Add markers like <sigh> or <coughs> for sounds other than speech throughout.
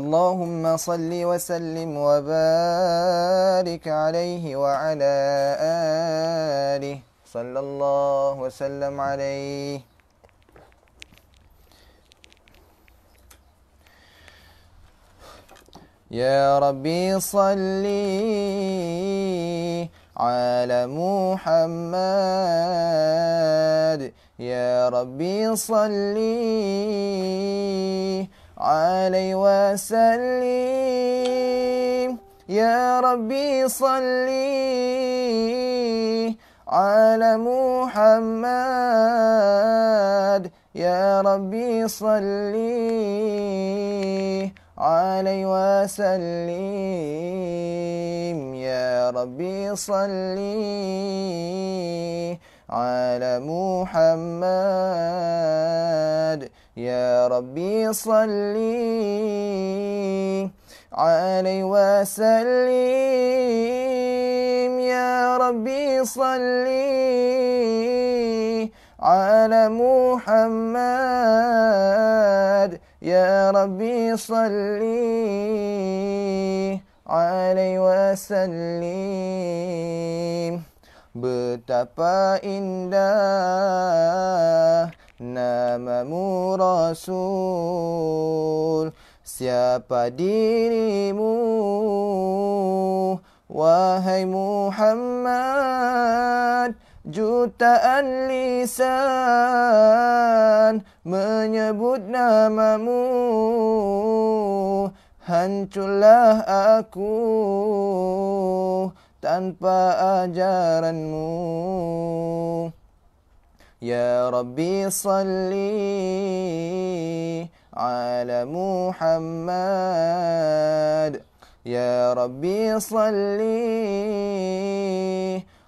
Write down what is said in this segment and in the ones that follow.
اللهم صل وسلم وبارك عليه وعلى آله صلى الله وسلم عليه يا ربي صل على محمد يا ربي صلِّ عليه وسلم يا ربي صلي على محمد يا ربي صلي عليه وسلم يا ربي صلي على محمد يا ربي صلي علي وسلم يا ربي صلي على محمد يا ربي صلي علي وسلم Betapa indah نام Rasul siapa dirimu wahai Muhammad jutaan lisan menyebut namamu hancurlah aku tanpa ajaranmu يا ربي صلي على محمد يا ربي صلي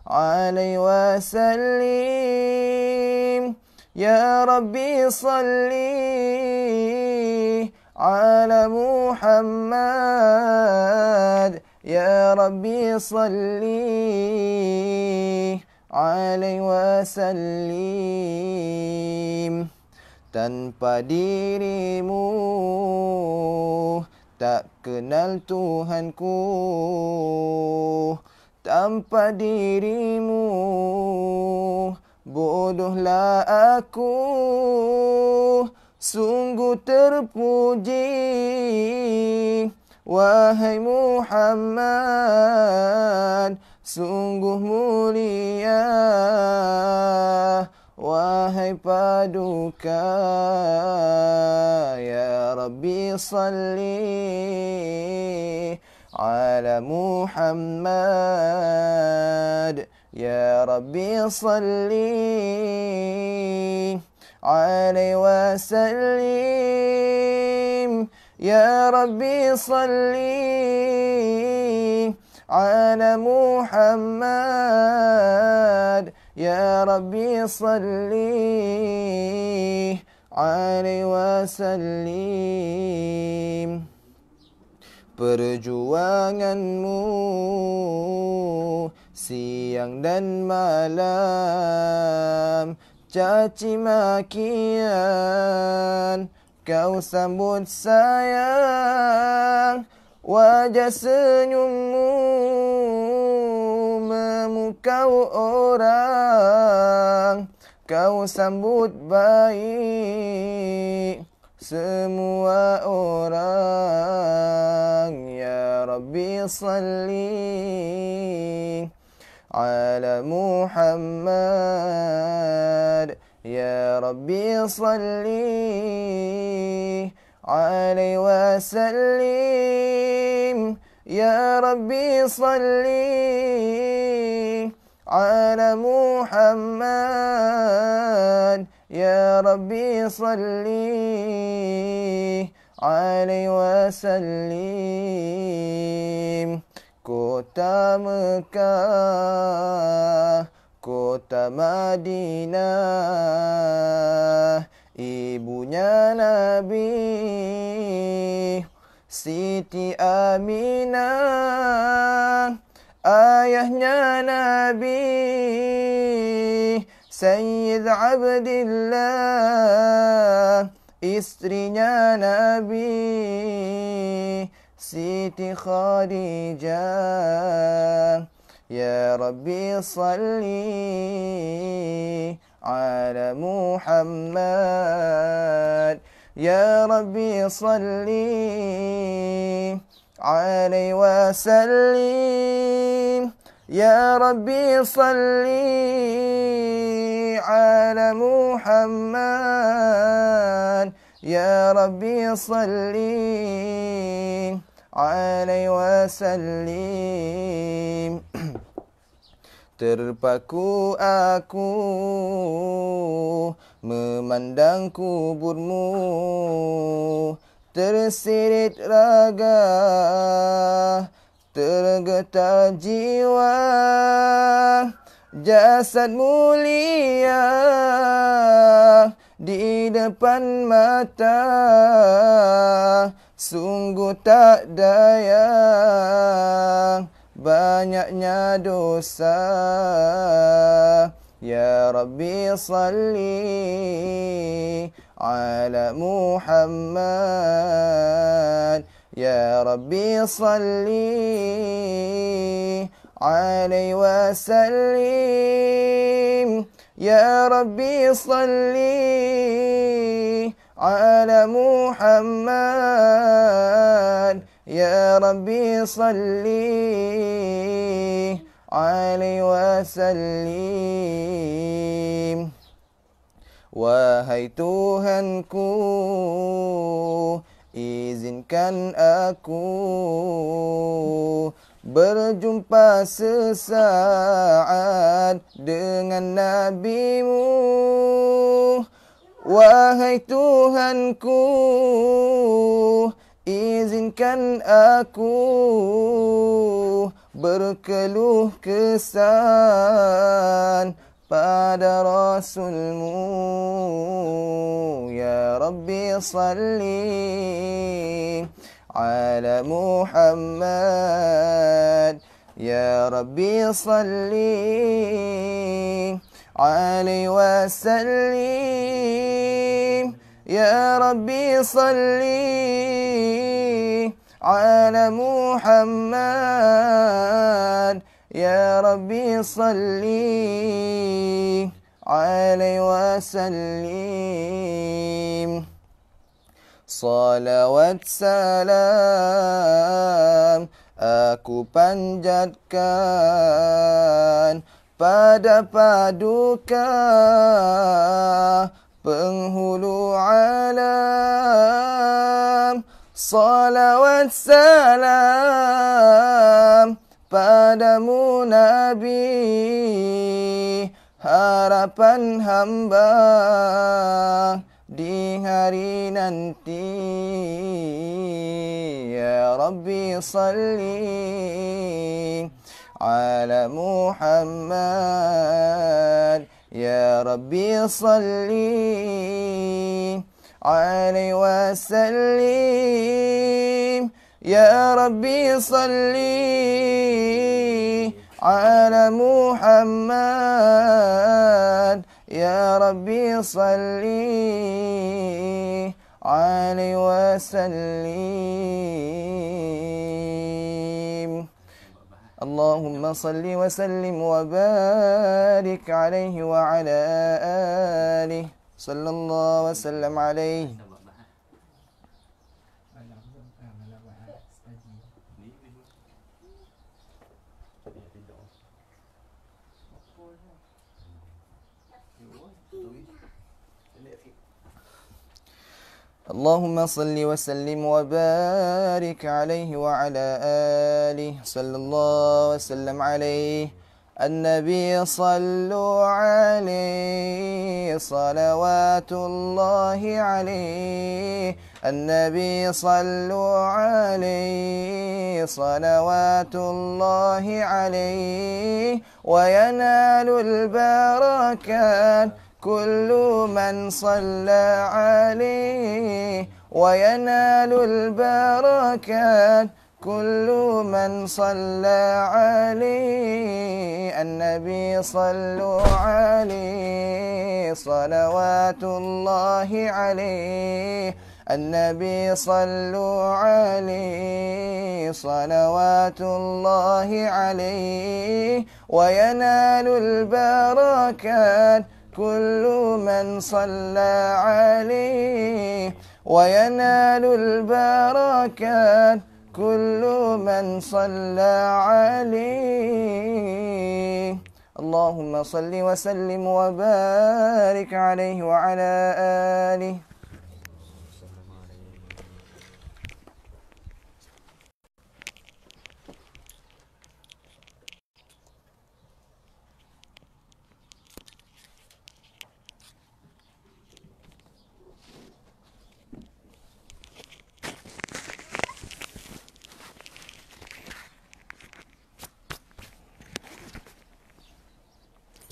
عليه وسلم يا ربي صلي على محمد يا ربي صلي alaihi wasallim tanpa dirimu tak kenal Tuhanku tanpa dirimu bodohlah aku sungguh terpuji wahai Muhammad sungguh mulia Wahai paduka Ya Rabbi salli Ala Muhammad Ya Rabbi salli عليه وسلم يا ربي صلِّ على محمد يا ربي صليه عليه وسلم Perjuanganmu siang dan malam caci makian kau sambut sayang wajah senyummu memukau orang kau sambut baik semua orang ya rabbi salli على محمد يا ربي صلِّ عليه وسلم يا ربي صلي على محمد يا ربي صلي عليه وسلم كوتا مكة كوتا مدينه Ibunya Nabi Siti Aminah Ayahnya Nabi Sayyid Abdillah Istrinya Nabi Siti Khadijah Ya Rabbi salli على محمد يا ربي صلي علي وسلم يا ربي صلي على محمد يا ربي صلي علي وسلم Terpaku aku memandang kuburmu Tersirit raga tergetar jiwa Jasad mulia di depan mata Sungguh tak dayang banyaknya dosa Ya Rabbi salli ala Muhammad Ya Rabbi salli عليه وسلم يا ربي صل على محمد يا ربي صلي علي وسلم Wahai Tuhanku, izinkan aku berjumpa sesaat dengan NabiMu. Wahai Tuhanku, Izinkan aku berkeluh kesan pada Rasulmu Ya Rabbi salli على محمد يا ربي صل عليه وسلم يا ربي صلي على محمد يا ربي صلي عليه وسلم صلوات سلام aku panjatkan pada paduka فانهلوا على salawat salam padamu Nabi harapan hamba di hari nanti ya Rabbi salli ala Muhammad يا ربي صلي عليه وسلم يا ربي صلي على محمد يا ربي صلي عليه وسلم اللهم صل وسلم وبارك عليه وعلى آله صلى الله وسلم عليه اللهم صل وسلم وبارك عليه وعلى آله صلى الله وسلم عليه النبي صلوا عليه صلوات الله عليه النبي صلوا عليه صلوات الله عليه وينال البركات كل من صلى عليه وينال البركات كل من صلى عليه النبي صلوا عليه صلوات الله عليه النبي صلوا عليه صلوات الله عليه وينال البركات كل من صلى عليه وينال البركات كل من صلى عليه اللهم صل وسلم وبارك عليه وعلى آله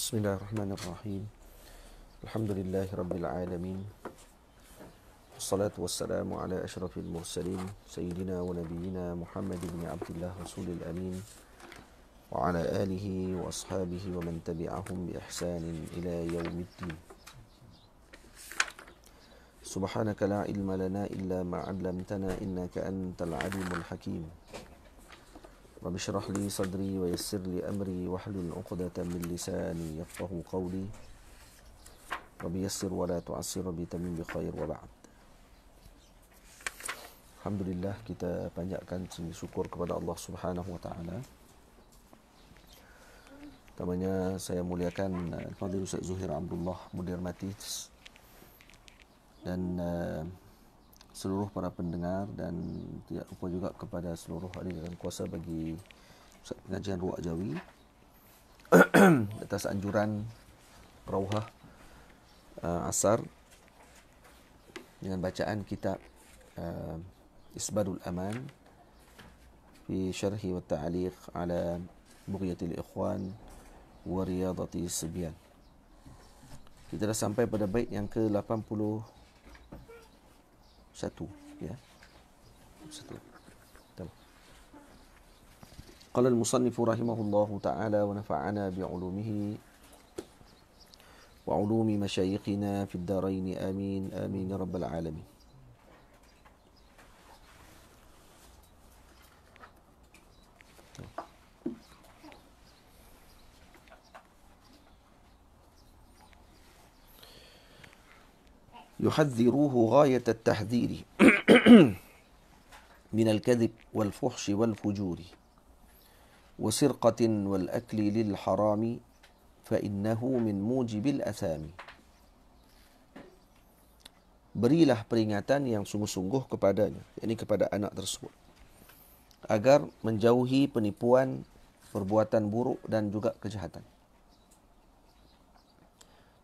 بسم الله الرحمن الرحيم الحمد لله رب العالمين والصلاة والسلام على أشرف المرسلين سيدنا ونبينا محمد بن عبد الله رسول الأمين وعلى آله وأصحابه ومن تبعهم بإحسان إلى يوم الدين سبحانك لا علم لنا إلا ما علمتنا إنك أنت العليم الحكيم رب اشرح لي صدري ويسر لي أمري واحلل عقدة من لساني يفقه قولي رب يسر ولا تعسر رب تمن بخير وبعد الحمد لله kita panjatkan segi syukur kepada Allah Subhanahu wa taala Pertamanya saya muliakan uh, Fadil Ustaz Zuhir Abdullah Mudir Matis Dan uh, seluruh para pendengar dan tidak lupa juga kepada seluruh ahli dan kuasa bagi Ustaz Pengajian Ruak Jawi <clears throat> atas anjuran Rauhah uh, Asar dengan bacaan kitab uh, Isbadul Aman fi syarhi wa taaliq ala Bughyatil Ikhwan wa Riyadati Sibyan. Kita dah sampai pada bait yang ke-87. ساتو يا ساتو تمام قال المصنف رحمه الله تعالى ونفعنا بعلومه وعلوم مشايخنا في الدارين آمين آمين رب العالمين يحذروه غاية التحذير <clears throat> من الكذب والفحش والفجور وسرقة والأكل للحرام فإنه من موجب الأثام Berilah peringatan yang sungguh-sungguh kepadanya Ini yani kepada anak tersebut Agar menjauhi penipuan Perbuatan buruk dan juga kejahatan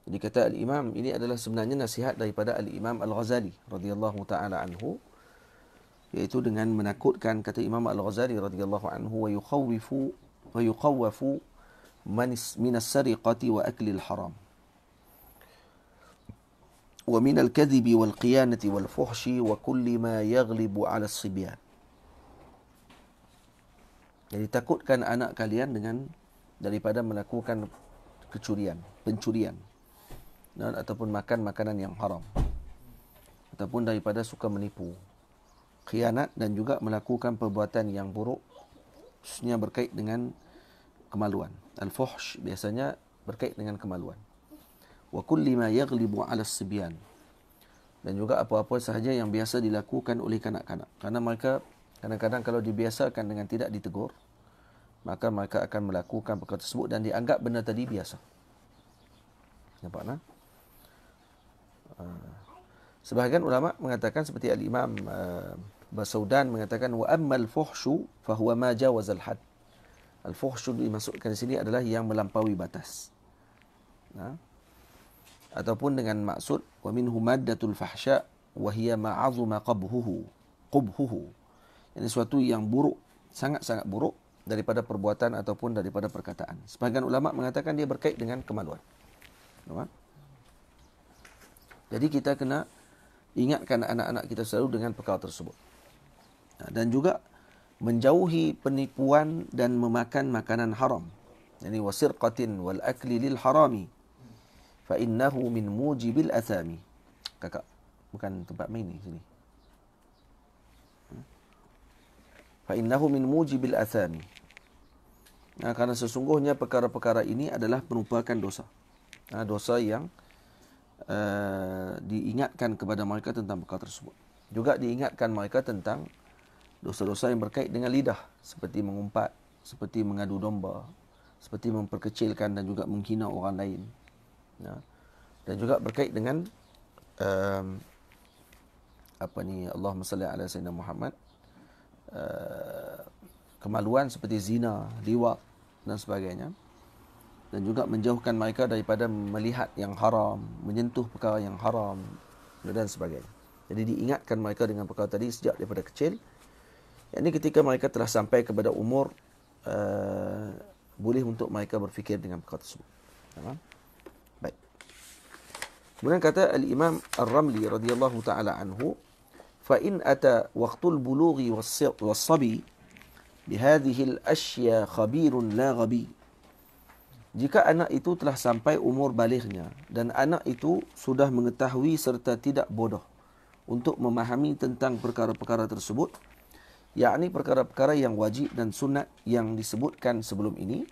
jadi kata al-Imam ini adalah sebenarnya nasihat daripada al-Imam Al-Ghazali radhiyallahu taala anhu iaitu dengan menakutkan kata Imam Al-Ghazali radhiyallahu anhu wa yukhawifu wa yukhawafu man min as-sariqati wa akli al-haram wa min al-kadhibi wal-qiyanati wal-fuhshi wa kulli ma yaghlibu 'ala as-sibyan jadi takutkan anak kalian dengan daripada melakukan kecurian, pencurian dan ataupun makan makanan yang haram ataupun daripada suka menipu khianat dan juga melakukan perbuatan yang buruk khususnya berkait dengan kemaluan al-fuhsh biasanya berkait dengan kemaluan wa kulli ma yaghlibu 'ala sibyan dan juga apa-apa sahaja yang biasa dilakukan oleh kanak-kanak kerana mereka kadang-kadang kalau dibiasakan dengan tidak ditegur maka mereka akan melakukan perkara tersebut dan dianggap benda tadi biasa nampak tak nah? Ah. Sebahagian ulama mengatakan seperti al-Imam ah, Basaudan mengatakan wa ammal fuhshu fahuwa ma jawazal had. Al-fuhshu dimasukkan di sini adalah yang melampaui batas. Nah. Ataupun dengan maksud wa minhu maddatul fahsya wa hiya ma azuma qabhuhu. Qabhuhu. Ini suatu yang buruk, sangat-sangat buruk daripada perbuatan ataupun daripada perkataan. Sebahagian ulama mengatakan dia berkait dengan kemaluan. Nampak? Jadi kita kena ingatkan anak-anak kita selalu dengan perkara tersebut. Ha, dan juga menjauhi penipuan dan memakan makanan haram. Ini wasirqatin wal akli lil harami fa innahu min mujibil athami. Kakak, bukan tempat main ni sini. Ha? Fa innahu min mujibil athami. Nah, ha, karena sesungguhnya perkara-perkara ini adalah merupakan dosa. Nah, dosa yang uh, diingatkan kepada mereka tentang bekal tersebut. Juga diingatkan mereka tentang dosa-dosa yang berkait dengan lidah seperti mengumpat, seperti mengadu domba, seperti memperkecilkan dan juga menghina orang lain. Ya. Dan juga berkait dengan um, apa ni Allah Masya Allah Sayyidina Muhammad uh, kemaluan seperti zina, liwat dan sebagainya dan juga menjauhkan mereka daripada melihat yang haram, menyentuh perkara yang haram dan sebagainya. Jadi diingatkan mereka dengan perkara tadi sejak daripada kecil. Yang ini ketika mereka telah sampai kepada umur uh, boleh untuk mereka berfikir dengan perkara tersebut. Tamam? Baik. Kemudian kata Al-Imam Ar-Ramli radhiyallahu taala anhu, "Fa in ata waqtul bulughi was-sabi bihadhihi al-ashya khabirun la ghabi." Jika anak itu telah sampai umur balighnya dan anak itu sudah mengetahui serta tidak bodoh untuk memahami tentang perkara-perkara tersebut, yakni perkara-perkara yang wajib dan sunat yang disebutkan sebelum ini,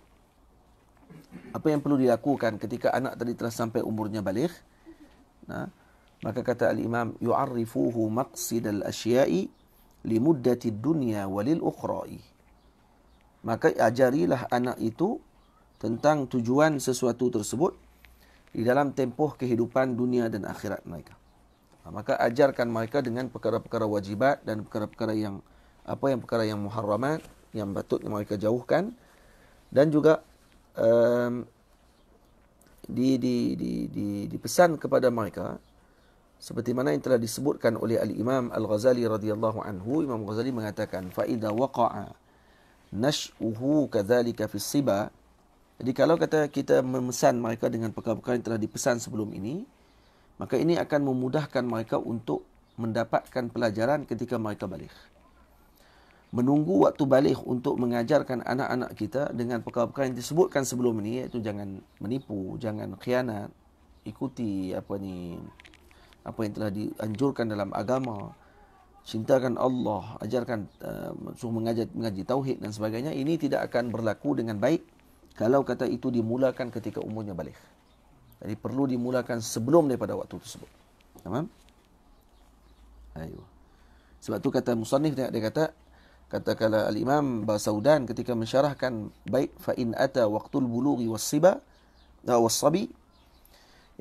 apa yang perlu dilakukan ketika anak tadi telah sampai umurnya baligh? Nah, maka kata al-Imam yu'arrifuhu maqsid al-asyai li muddati dunya walil ukhra. Maka ajarilah anak itu tentang tujuan sesuatu tersebut di dalam tempoh kehidupan dunia dan akhirat mereka. Ha, maka ajarkan mereka dengan perkara-perkara wajibat dan perkara-perkara yang apa yang perkara yang muharramat yang patut mereka jauhkan dan juga um, di, di, di, di, dipesan kepada mereka seperti mana yang telah disebutkan oleh Al Imam Al Ghazali radhiyallahu anhu Imam Ghazali mengatakan fa idza waqa'a nash'uhu kadzalika fi sibah jadi kalau kata kita memesan mereka dengan perkara-perkara yang telah dipesan sebelum ini, maka ini akan memudahkan mereka untuk mendapatkan pelajaran ketika mereka balik. Menunggu waktu balik untuk mengajarkan anak-anak kita dengan perkara-perkara yang disebutkan sebelum ini, iaitu jangan menipu, jangan khianat, ikuti apa ni apa yang telah dianjurkan dalam agama, cintakan Allah, ajarkan uh, suruh mengajar mengaji tauhid dan sebagainya, ini tidak akan berlaku dengan baik kalau kata itu dimulakan ketika umurnya balik. Jadi perlu dimulakan sebelum daripada waktu tersebut. Tamam? Ayo. Sebab tu kata musannif dia kata kata katakala al-imam Basaudan ketika mensyarahkan baik fa in ata waqtul bulughi was-siba eh, wassabi. sabi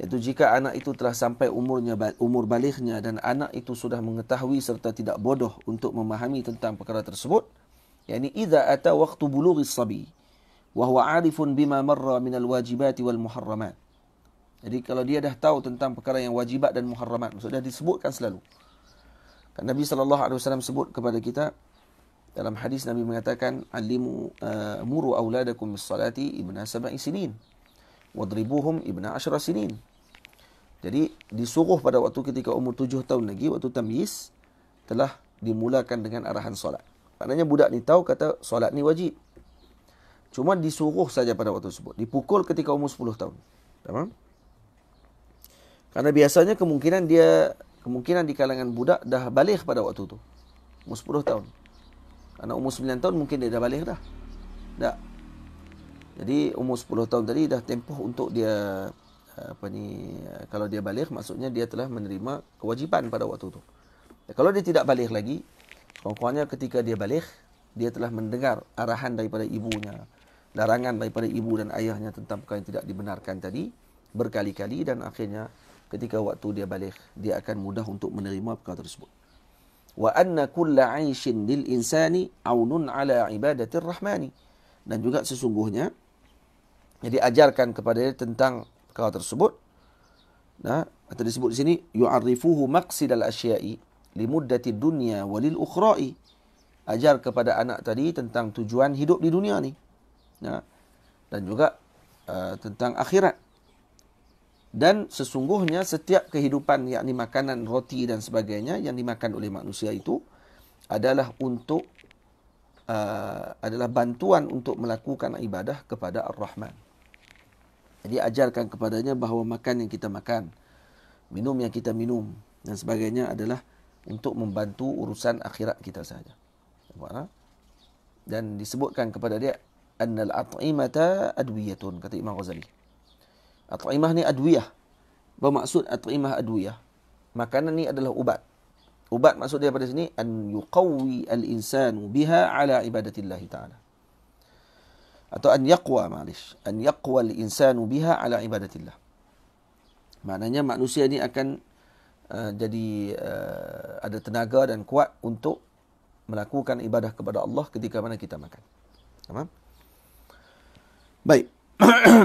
iaitu jika anak itu telah sampai umurnya umur baliknya dan anak itu sudah mengetahui serta tidak bodoh untuk memahami tentang perkara tersebut yakni idza ata waqtu bulughi sabi wa huwa arifun bima marra min alwajibati wal muharramat jadi kalau dia dah tahu tentang perkara yang wajibat dan muharramat maksudnya disebutkan selalu kan nabi sallallahu alaihi wasallam sebut kepada kita dalam hadis nabi mengatakan alimu uh, eh, muru auladakum bis salati ibna sab'i sinin wadribuhum ibna ashra sinin jadi disuruh pada waktu ketika umur tujuh tahun lagi waktu tamyiz telah dimulakan dengan arahan solat. Maknanya budak ni tahu kata solat ni wajib. Cuma disuruh saja pada waktu tersebut. Dipukul ketika umur 10 tahun. Tamam? Karena biasanya kemungkinan dia kemungkinan di kalangan budak dah balik pada waktu tu. Umur 10 tahun. Karena umur 9 tahun mungkin dia dah balik dah. Tak. Jadi umur 10 tahun tadi dah tempoh untuk dia apa ni kalau dia balik maksudnya dia telah menerima kewajipan pada waktu tu. Kalau dia tidak balik lagi, kurang-kurangnya ketika dia balik dia telah mendengar arahan daripada ibunya larangan daripada ibu dan ayahnya tentang perkara yang tidak dibenarkan tadi berkali-kali dan akhirnya ketika waktu dia balik dia akan mudah untuk menerima perkara tersebut wa anna kull 'aishin lil insani aunun 'ala ibadati rahmani dan juga sesungguhnya jadi ajarkan kepada dia tentang perkara tersebut nah atau disebut di sini yu'arrifuhu maqsid al asyai li muddati dunya walil lil ukhra'i ajar kepada anak tadi tentang tujuan hidup di dunia ni ya, dan juga uh, tentang akhirat. Dan sesungguhnya setiap kehidupan yakni makanan, roti dan sebagainya yang dimakan oleh manusia itu adalah untuk uh, adalah bantuan untuk melakukan ibadah kepada Ar-Rahman. Jadi ajarkan kepadanya bahawa makan yang kita makan, minum yang kita minum dan sebagainya adalah untuk membantu urusan akhirat kita saja. Dan disebutkan kepada dia annal at'imata adwiyatun kata Imam Ghazali. At'imah ni adwiyah. Bermaksud at'imah adwiyah. Makanan ni adalah ubat. Ubat maksud dia pada sini an yuqawi al insanu biha ala ibadatillah taala. Atau an yaqwa ma'lis, an yaqwa al insanu biha ala ibadatillah. Maknanya manusia ni akan uh, jadi uh, ada tenaga dan kuat untuk melakukan ibadah kepada Allah ketika mana kita makan. Tamam? Baik. <coughs>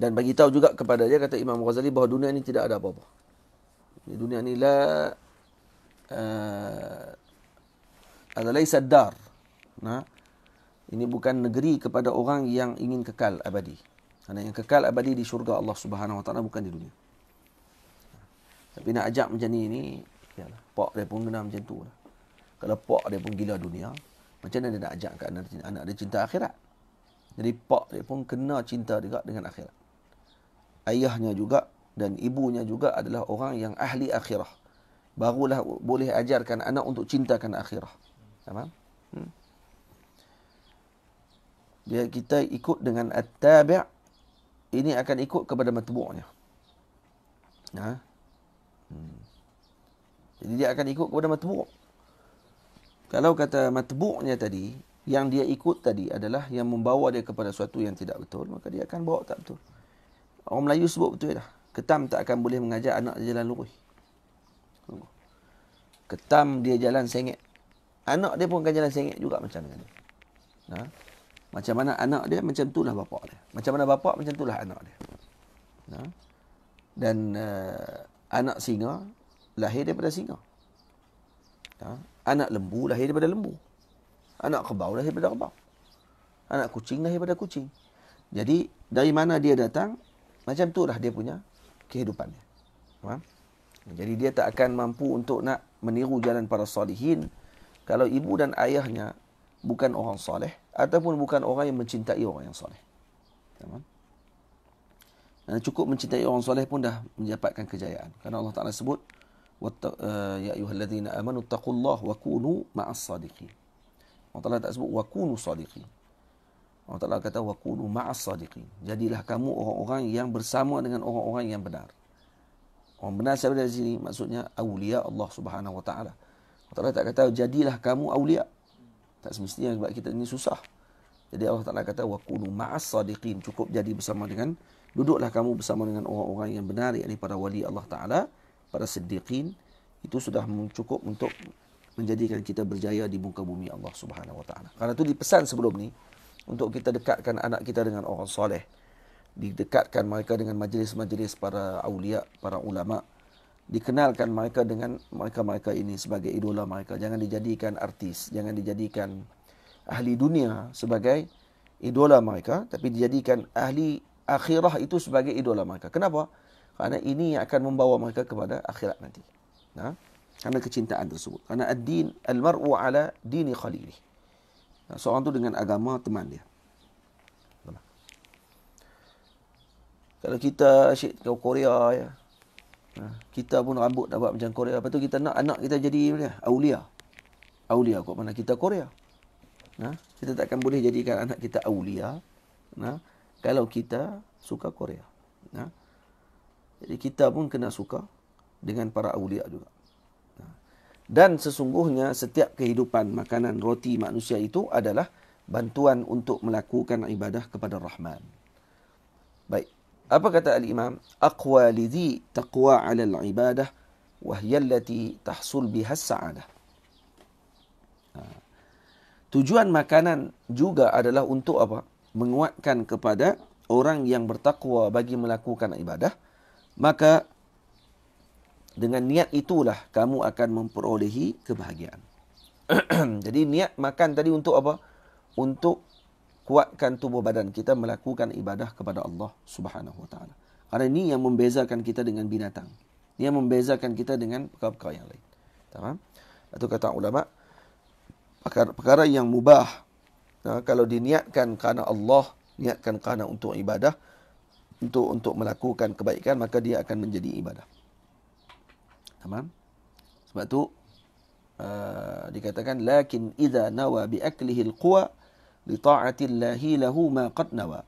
Dan bagi tahu juga kepada dia kata Imam Ghazali bahawa dunia ini tidak ada apa-apa. Dunia ini la uh, adalah sadar. Nah, ini bukan negeri kepada orang yang ingin kekal abadi. Karena yang kekal abadi di syurga Allah Subhanahu Wa Taala bukan di dunia. Tapi nak ajak macam ni ni, yalah, pak dia pun kena macam tu lah. Kalau pak dia pun gila dunia, macam mana dia nak ajak anak dia cinta akhirat? Jadi pak dia pun kena cinta juga dengan akhirat. Ayahnya juga dan ibunya juga adalah orang yang ahli akhirah. Barulah boleh ajarkan anak untuk cintakan akhirah. Faham? Hmm. Dia kita ikut dengan at-tabi' ini akan ikut kepada matbu'nya. Ha? Hmm. Jadi dia akan ikut kepada matbu'. Kalau kata matbu'nya tadi, yang dia ikut tadi adalah yang membawa dia kepada suatu yang tidak betul, maka dia akan bawa tak betul. Orang Melayu sebut betul dah. Ketam tak akan boleh mengajar anak dia jalan lurus. Ketam dia jalan sengit. Anak dia pun akan jalan sengit juga macam ni. Ha? Macam mana anak dia, macam itulah bapak dia. Macam mana bapak, macam itulah anak dia. Ha? Dan uh, anak singa lahir daripada singa. Ha? Anak lembu lahir daripada lembu. Anak kerbau lahir daripada kerbau. Anak kucing lahir daripada kucing. Jadi, dari mana dia datang, macam tu lah dia punya kehidupannya. Faham? Jadi, dia tak akan mampu untuk nak meniru jalan para salihin kalau ibu dan ayahnya bukan orang soleh ataupun bukan orang yang mencintai orang yang soleh. Faham? Dan cukup mencintai orang soleh pun dah mendapatkan kejayaan. Karena Allah Ta'ala sebut, eh, Ya ayuhalladzina amanu taqullah wa kunu ma'as-sadiqin. Allah Ta'ala tak sebut wakunu sadiqin. Allah Ta'ala kata wakunu ma'as sadiqin. Jadilah kamu orang-orang yang bersama dengan orang-orang yang benar. Orang benar siapa dari sini? Maksudnya awliya Allah Subhanahu Wa Ta'ala. Allah Ta'ala tak kata jadilah kamu awliya. Tak semestinya sebab kita ini susah. Jadi Allah Ta'ala kata wakunu ma'as sadiqin. Cukup jadi bersama dengan, duduklah kamu bersama dengan orang-orang yang benar. Iaitu para wali Allah Ta'ala, para siddiqin. Itu sudah cukup untuk menjadikan kita berjaya di muka bumi Allah Subhanahu wa taala. Karena itu dipesan sebelum ni untuk kita dekatkan anak kita dengan orang soleh. Didekatkan mereka dengan majlis-majlis para awliya, para ulama. Dikenalkan mereka dengan mereka-mereka ini sebagai idola mereka. Jangan dijadikan artis, jangan dijadikan ahli dunia sebagai idola mereka, tapi dijadikan ahli akhirah itu sebagai idola mereka. Kenapa? Karena ini yang akan membawa mereka kepada akhirat nanti. Nah, ha? Karena kecintaan tersebut. Karena ad-din al-mar'u ala dini khalili. Seorang tu dengan agama teman dia. Kalau kita asyik ke Korea ya. Kita pun rambut dah buat macam Korea. Lepas tu kita nak anak kita jadi ya, aulia. Aulia kot mana kita Korea. Nah, kita takkan boleh jadikan anak kita aulia. Nah, kalau kita suka Korea. Nah. Jadi kita pun kena suka dengan para aulia juga. Dan sesungguhnya setiap kehidupan makanan roti manusia itu adalah bantuan untuk melakukan ibadah kepada Rahman. Baik. Apa kata Al-Imam? Aqwa lidhi taqwa ala al-ibadah wahyallati tahsul biha sa'adah. Ha. Tujuan makanan juga adalah untuk apa? Menguatkan kepada orang yang bertakwa bagi melakukan ibadah. Maka dengan niat itulah kamu akan memperolehi kebahagiaan. <clears throat> Jadi niat makan tadi untuk apa? Untuk kuatkan tubuh badan kita melakukan ibadah kepada Allah Subhanahu Wa Taala. Karena ini yang membezakan kita dengan binatang. Ini yang membezakan kita dengan perkara-perkara yang lain. Tahu Itu kata ulama perkara-perkara yang mubah. Nah, ha, kalau diniatkan karena Allah, niatkan karena untuk ibadah, untuk untuk melakukan kebaikan maka dia akan menjadi ibadah. Tamam? Sebab tu uh, dikatakan lakin idza nawa bi aklihi alquwa li ta'ati Allahi lahu ma qad nawa.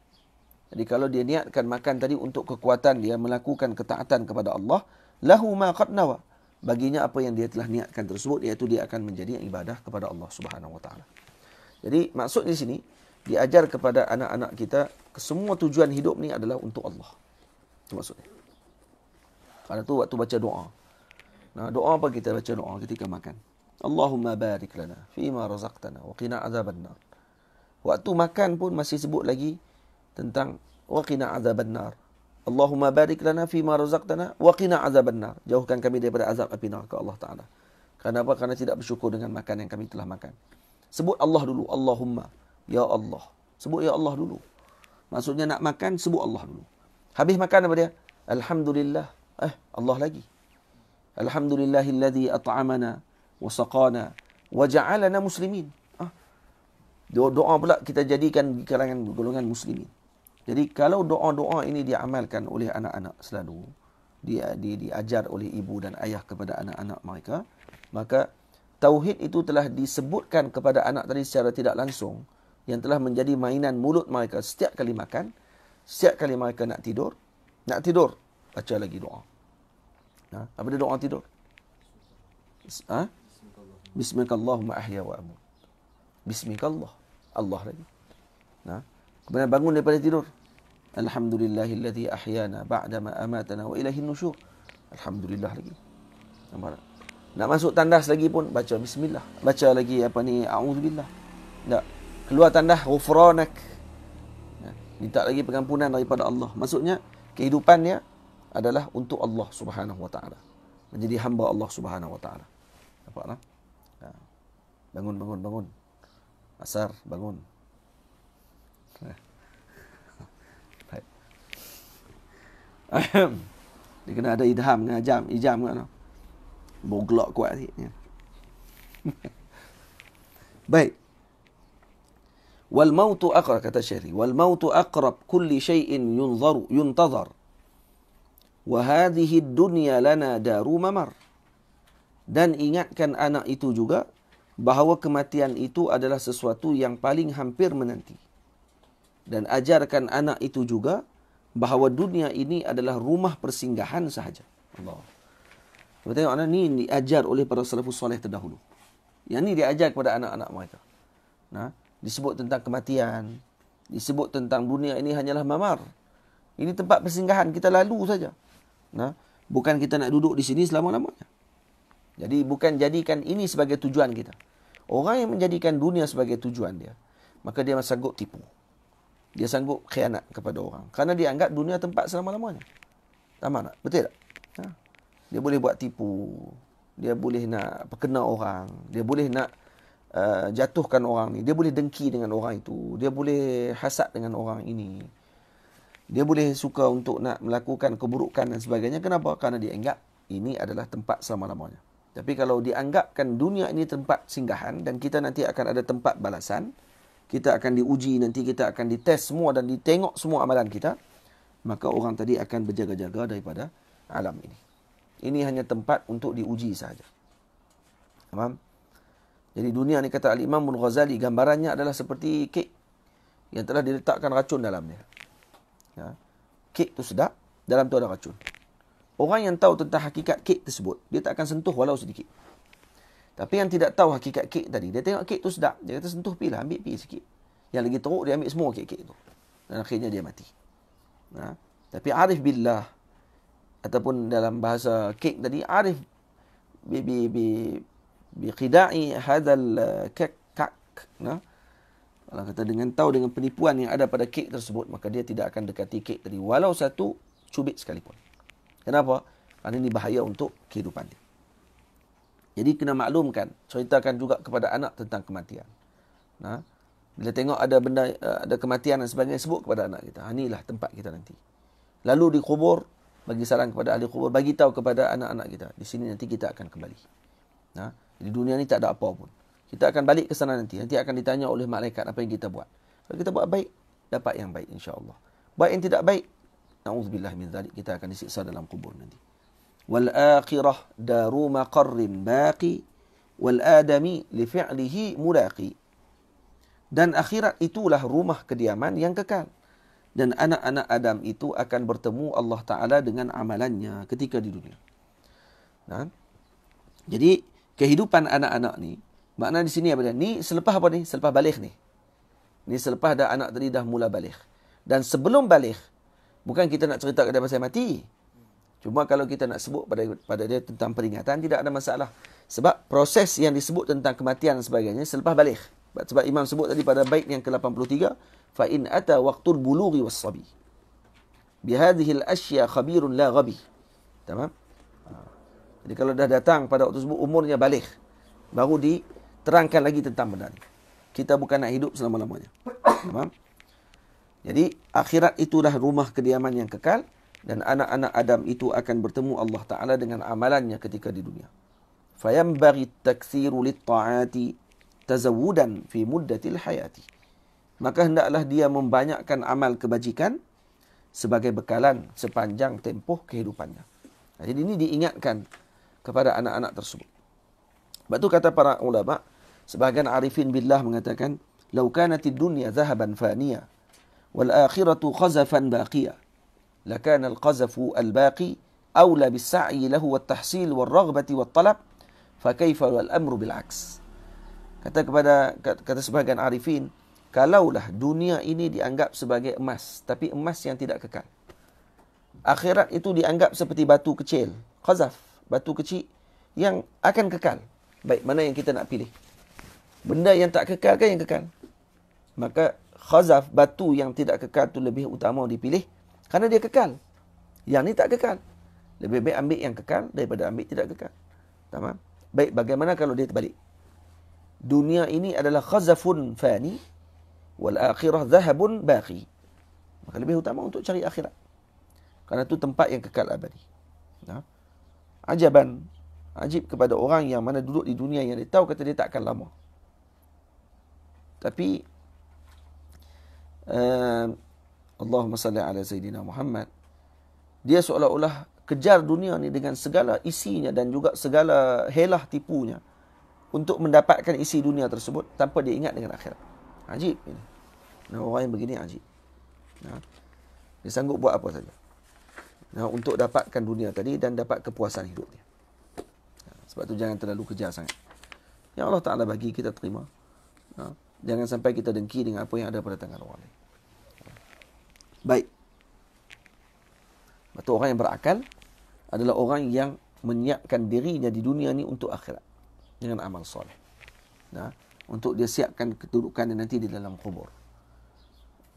Jadi kalau dia niatkan makan tadi untuk kekuatan dia melakukan ketaatan kepada Allah, lahu ma qad nawa. Baginya apa yang dia telah niatkan tersebut iaitu dia akan menjadi ibadah kepada Allah Subhanahu wa taala. Jadi maksud di sini diajar kepada anak-anak kita Kesemua tujuan hidup ni adalah untuk Allah. Itu maksudnya. Kalau tu waktu baca doa, Nah, doa apa kita baca doa ketika makan? Allahumma barik lana fi ma razaqtana wa qina azabannar. Waktu makan pun masih sebut lagi tentang wa qina azabannar. Allahumma barik lana fi ma razaqtana wa qina azabannar. Jauhkan kami daripada azab api neraka Allah Taala. Kenapa? Karena tidak bersyukur dengan makan yang kami telah makan. Sebut Allah dulu, Allahumma, ya Allah. Sebut ya Allah dulu. Maksudnya nak makan sebut Allah dulu. Habis makan apa dia? Alhamdulillah. Eh, Allah lagi. Alhamdulillahilladzi at'amana wa saqana wa ja'alana muslimin. Ah. Doa, doa pula kita jadikan kalangan golongan muslimin. Jadi kalau doa-doa ini diamalkan oleh anak-anak selalu, dia di, diajar oleh ibu dan ayah kepada anak-anak mereka, maka tauhid itu telah disebutkan kepada anak tadi secara tidak langsung yang telah menjadi mainan mulut mereka setiap kali makan, setiap kali mereka nak tidur, nak tidur baca lagi doa. Ha? Apa dia doa tidur? Ha? Bismillahirrahmanirrahim. Bismillahirrahmanirrahim. Allah lagi. Ha? Kemudian bangun daripada tidur. Alhamdulillahillazi ahyana ba'dama amatana wa ilahin nusyur. Alhamdulillah lagi. Nampak tak? Nak masuk tandas lagi pun baca bismillah. Baca lagi apa ni a'udzubillah. Tak. Keluar tandas ghufranak. Ha? Minta lagi pengampunan daripada Allah. Maksudnya kehidupannya dia adalah untuk Allah Subhanahu wa taala. Menjadi hamba Allah Subhanahu wa taala. Nampaklah. Ha. Bangun bangun bangun. Asar bangun. <laughs> Baik. Ahem. <coughs> Dia kena ada idham dengan ajam, ijam kan. Boglok kuat sikit ya. <laughs> Baik. Wal mautu aqrab kata Syekh. Wal mautu aqrab kulli syai'in yunzaru yuntazar. وهذه dunia lana daru mamar dan ingatkan anak itu juga bahawa kematian itu adalah sesuatu yang paling hampir menanti dan ajarkan anak itu juga bahawa dunia ini adalah rumah persinggahan sahaja Allah kita anak ini diajar oleh para salafus soleh terdahulu yang ini diajar kepada anak-anak mereka nah disebut tentang kematian disebut tentang dunia ini hanyalah mamar ini tempat persinggahan kita lalu saja Nah, bukan kita nak duduk di sini selama-lamanya. Jadi bukan jadikan ini sebagai tujuan kita. Orang yang menjadikan dunia sebagai tujuan dia, maka dia sanggup tipu. Dia sanggup khianat kepada orang. Karena dia anggap dunia tempat selama-lamanya. Tak mana? Betul tak? Ha? Dia boleh buat tipu. Dia boleh nak perkena orang. Dia boleh nak uh, jatuhkan orang ni. Dia boleh dengki dengan orang itu. Dia boleh hasad dengan orang ini dia boleh suka untuk nak melakukan keburukan dan sebagainya. Kenapa? Kerana dia ingat ini adalah tempat selama-lamanya. Tapi kalau dianggapkan dunia ini tempat singgahan dan kita nanti akan ada tempat balasan, kita akan diuji, nanti kita akan dites semua dan ditengok semua amalan kita, maka orang tadi akan berjaga-jaga daripada alam ini. Ini hanya tempat untuk diuji sahaja. Faham? Jadi dunia ni kata Al-Imam Al-Ghazali, gambarannya adalah seperti kek yang telah diletakkan racun dalamnya ya, kek tu sedap, dalam tu ada racun. Orang yang tahu tentang hakikat kek tersebut, dia tak akan sentuh walau sedikit. Tapi yang tidak tahu hakikat kek tadi, dia tengok kek tu sedap. Dia kata sentuh pi lah, ambil pi sikit. Yang lagi teruk, dia ambil semua kek-kek tu. Dan akhirnya dia mati. Ha? Tapi arif billah, ataupun dalam bahasa kek tadi, arif bi bi bi bi khida'i hadal eh, kek kak. Nah, ha? Allah kata dengan tahu dengan penipuan yang ada pada kek tersebut maka dia tidak akan dekati kek tadi walau satu cubit sekalipun. Kenapa? Karena ini bahaya untuk kehidupan dia. Jadi kena maklumkan, ceritakan juga kepada anak tentang kematian. Nah, ha? bila tengok ada benda eh, ada kematian dan sebagainya sebut kepada anak kita. Ha, inilah tempat kita nanti. Lalu dikubur, bagi saran kepada ahli kubur, bagi tahu kepada anak-anak kita, di sini nanti kita akan kembali. Nah, ha? di dunia ni tak ada apa pun. Kita akan balik ke sana nanti. Nanti akan ditanya oleh malaikat apa yang kita buat. Kalau kita buat baik, dapat yang baik insya-Allah. Buat yang tidak baik, na'udzubillah min zalik, kita akan disiksa dalam kubur nanti. Wal akhirah daru maqarrin baqi wal adami li fi'lihi mulaqi. Dan akhirat itulah rumah kediaman yang kekal. Dan anak-anak Adam itu akan bertemu Allah Ta'ala dengan amalannya ketika di dunia. Nah, jadi kehidupan anak-anak ni, Makna di sini apa dia? Ni selepas apa ni? Selepas balik ni. Ni selepas dah anak tadi dah mula balik. Dan sebelum balik, bukan kita nak cerita kepada pasal mati. Cuma kalau kita nak sebut pada pada dia tentang peringatan, tidak ada masalah. Sebab proses yang disebut tentang kematian dan sebagainya selepas balik. Sebab Imam sebut tadi pada bait yang ke-83, fa'in فَإِنْ أَتَى وَقْتُ الْبُلُوغِ وَالصَّبِي بِهَذِهِ الْأَشْيَا خَبِيرٌ لَا غَبِي Tamam? Ha. Jadi kalau dah datang pada waktu tersebut, umurnya balik. Baru di terangkan lagi tentang benda Kita bukan nak hidup selama-lamanya. <coughs> Faham? Jadi akhirat itulah rumah kediaman yang kekal dan anak-anak Adam itu akan bertemu Allah Taala dengan amalannya ketika di dunia. Fayambaghi taktsiru ta'ati tazawudan fi muddatil hayati. Maka hendaklah dia membanyakkan amal kebajikan sebagai bekalan sepanjang tempoh kehidupannya. Jadi ini diingatkan kepada anak-anak tersebut. Sebab tu kata para ulama, sebahagian arifin billah mengatakan, "Lau kanatid dunya zahaban faniya wal akhiratu qazafan baqiya, lakana al-qazafu al-baqi aula bis-sa'i lahu wat-tahsil war-raghbati wat-talab, fa kayfa al-amru bil-'aks?" Kata kepada kata sebahagian arifin, kalaulah dunia ini dianggap sebagai emas, tapi emas yang tidak kekal. Akhirat itu dianggap seperti batu kecil, khazaf, batu kecil yang akan kekal. Baik, mana yang kita nak pilih? Benda yang tak kekal kan yang kekal? Maka khazaf, batu yang tidak kekal tu lebih utama dipilih. Kerana dia kekal. Yang ni tak kekal. Lebih baik ambil yang kekal daripada ambil tidak kekal. Tamam? Baik, bagaimana kalau dia terbalik? Dunia ini adalah khazafun fani wal akhirah zahabun baqi. Maka lebih utama untuk cari akhirat. Kerana tu tempat yang kekal abadi. Nah. Ajaban ajib kepada orang yang mana duduk di dunia yang dia tahu kata dia takkan lama. Tapi uh, Allahumma salli ala sayidina Muhammad. Dia seolah-olah kejar dunia ni dengan segala isinya dan juga segala helah tipunya untuk mendapatkan isi dunia tersebut tanpa dia ingat dengan akhirat. Ajib ini. Nah, orang yang begini ajib. Nah, dia sanggup buat apa saja. Nah, untuk dapatkan dunia tadi dan dapat kepuasan hidupnya. Sebab tu jangan terlalu kejar sangat. Yang Allah Ta'ala bagi kita terima. Ha? Jangan sampai kita dengki dengan apa yang ada pada tangan orang lain. Baik. Betul orang yang berakal adalah orang yang menyiapkan dirinya di dunia ni untuk akhirat. Dengan amal soleh. Ha? Untuk dia siapkan kedudukan dia nanti di dalam kubur.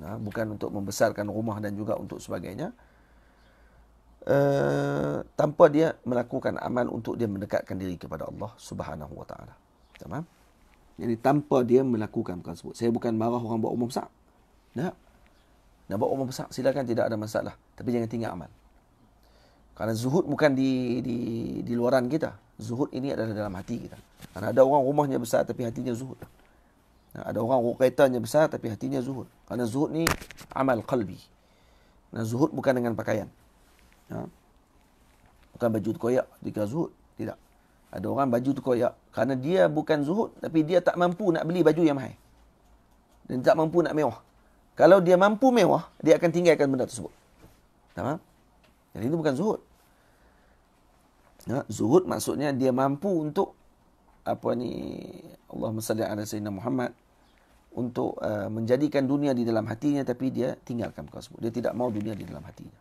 Ha? Bukan untuk membesarkan rumah dan juga untuk sebagainya. Eh, tanpa dia melakukan amal untuk dia mendekatkan diri kepada Allah Subhanahu Wa Taala. Tamam? Eh? Jadi tanpa dia melakukan perkara tersebut. Saya bukan marah orang buat umum besar. Nak? Nak buat umum besar silakan tidak ada masalah. Tapi jangan tinggal amal. Kerana zuhud bukan di di di luaran kita. Zuhud ini adalah dalam hati kita. Kerana ada orang rumahnya besar tapi hatinya zuhud. Nah, ada orang rukaitanya besar tapi hatinya zuhud. Kerana zuhud ni amal qalbi. Nah, zuhud bukan dengan pakaian. Ha? Bukan baju koyak ketika zuhud. Tidak. Ada orang baju tu koyak? kerana dia bukan zuhud tapi dia tak mampu nak beli baju yang mahal. Dan tak mampu nak mewah. Kalau dia mampu mewah, dia akan tinggalkan benda tersebut. Tamam? Jadi itu bukan zuhud. Ha? Zuhud maksudnya dia mampu untuk apa ni Allah salli ala sayyidina Muhammad untuk uh, menjadikan dunia di dalam hatinya tapi dia tinggalkan perkara tersebut. Dia tidak mau dunia di dalam hatinya.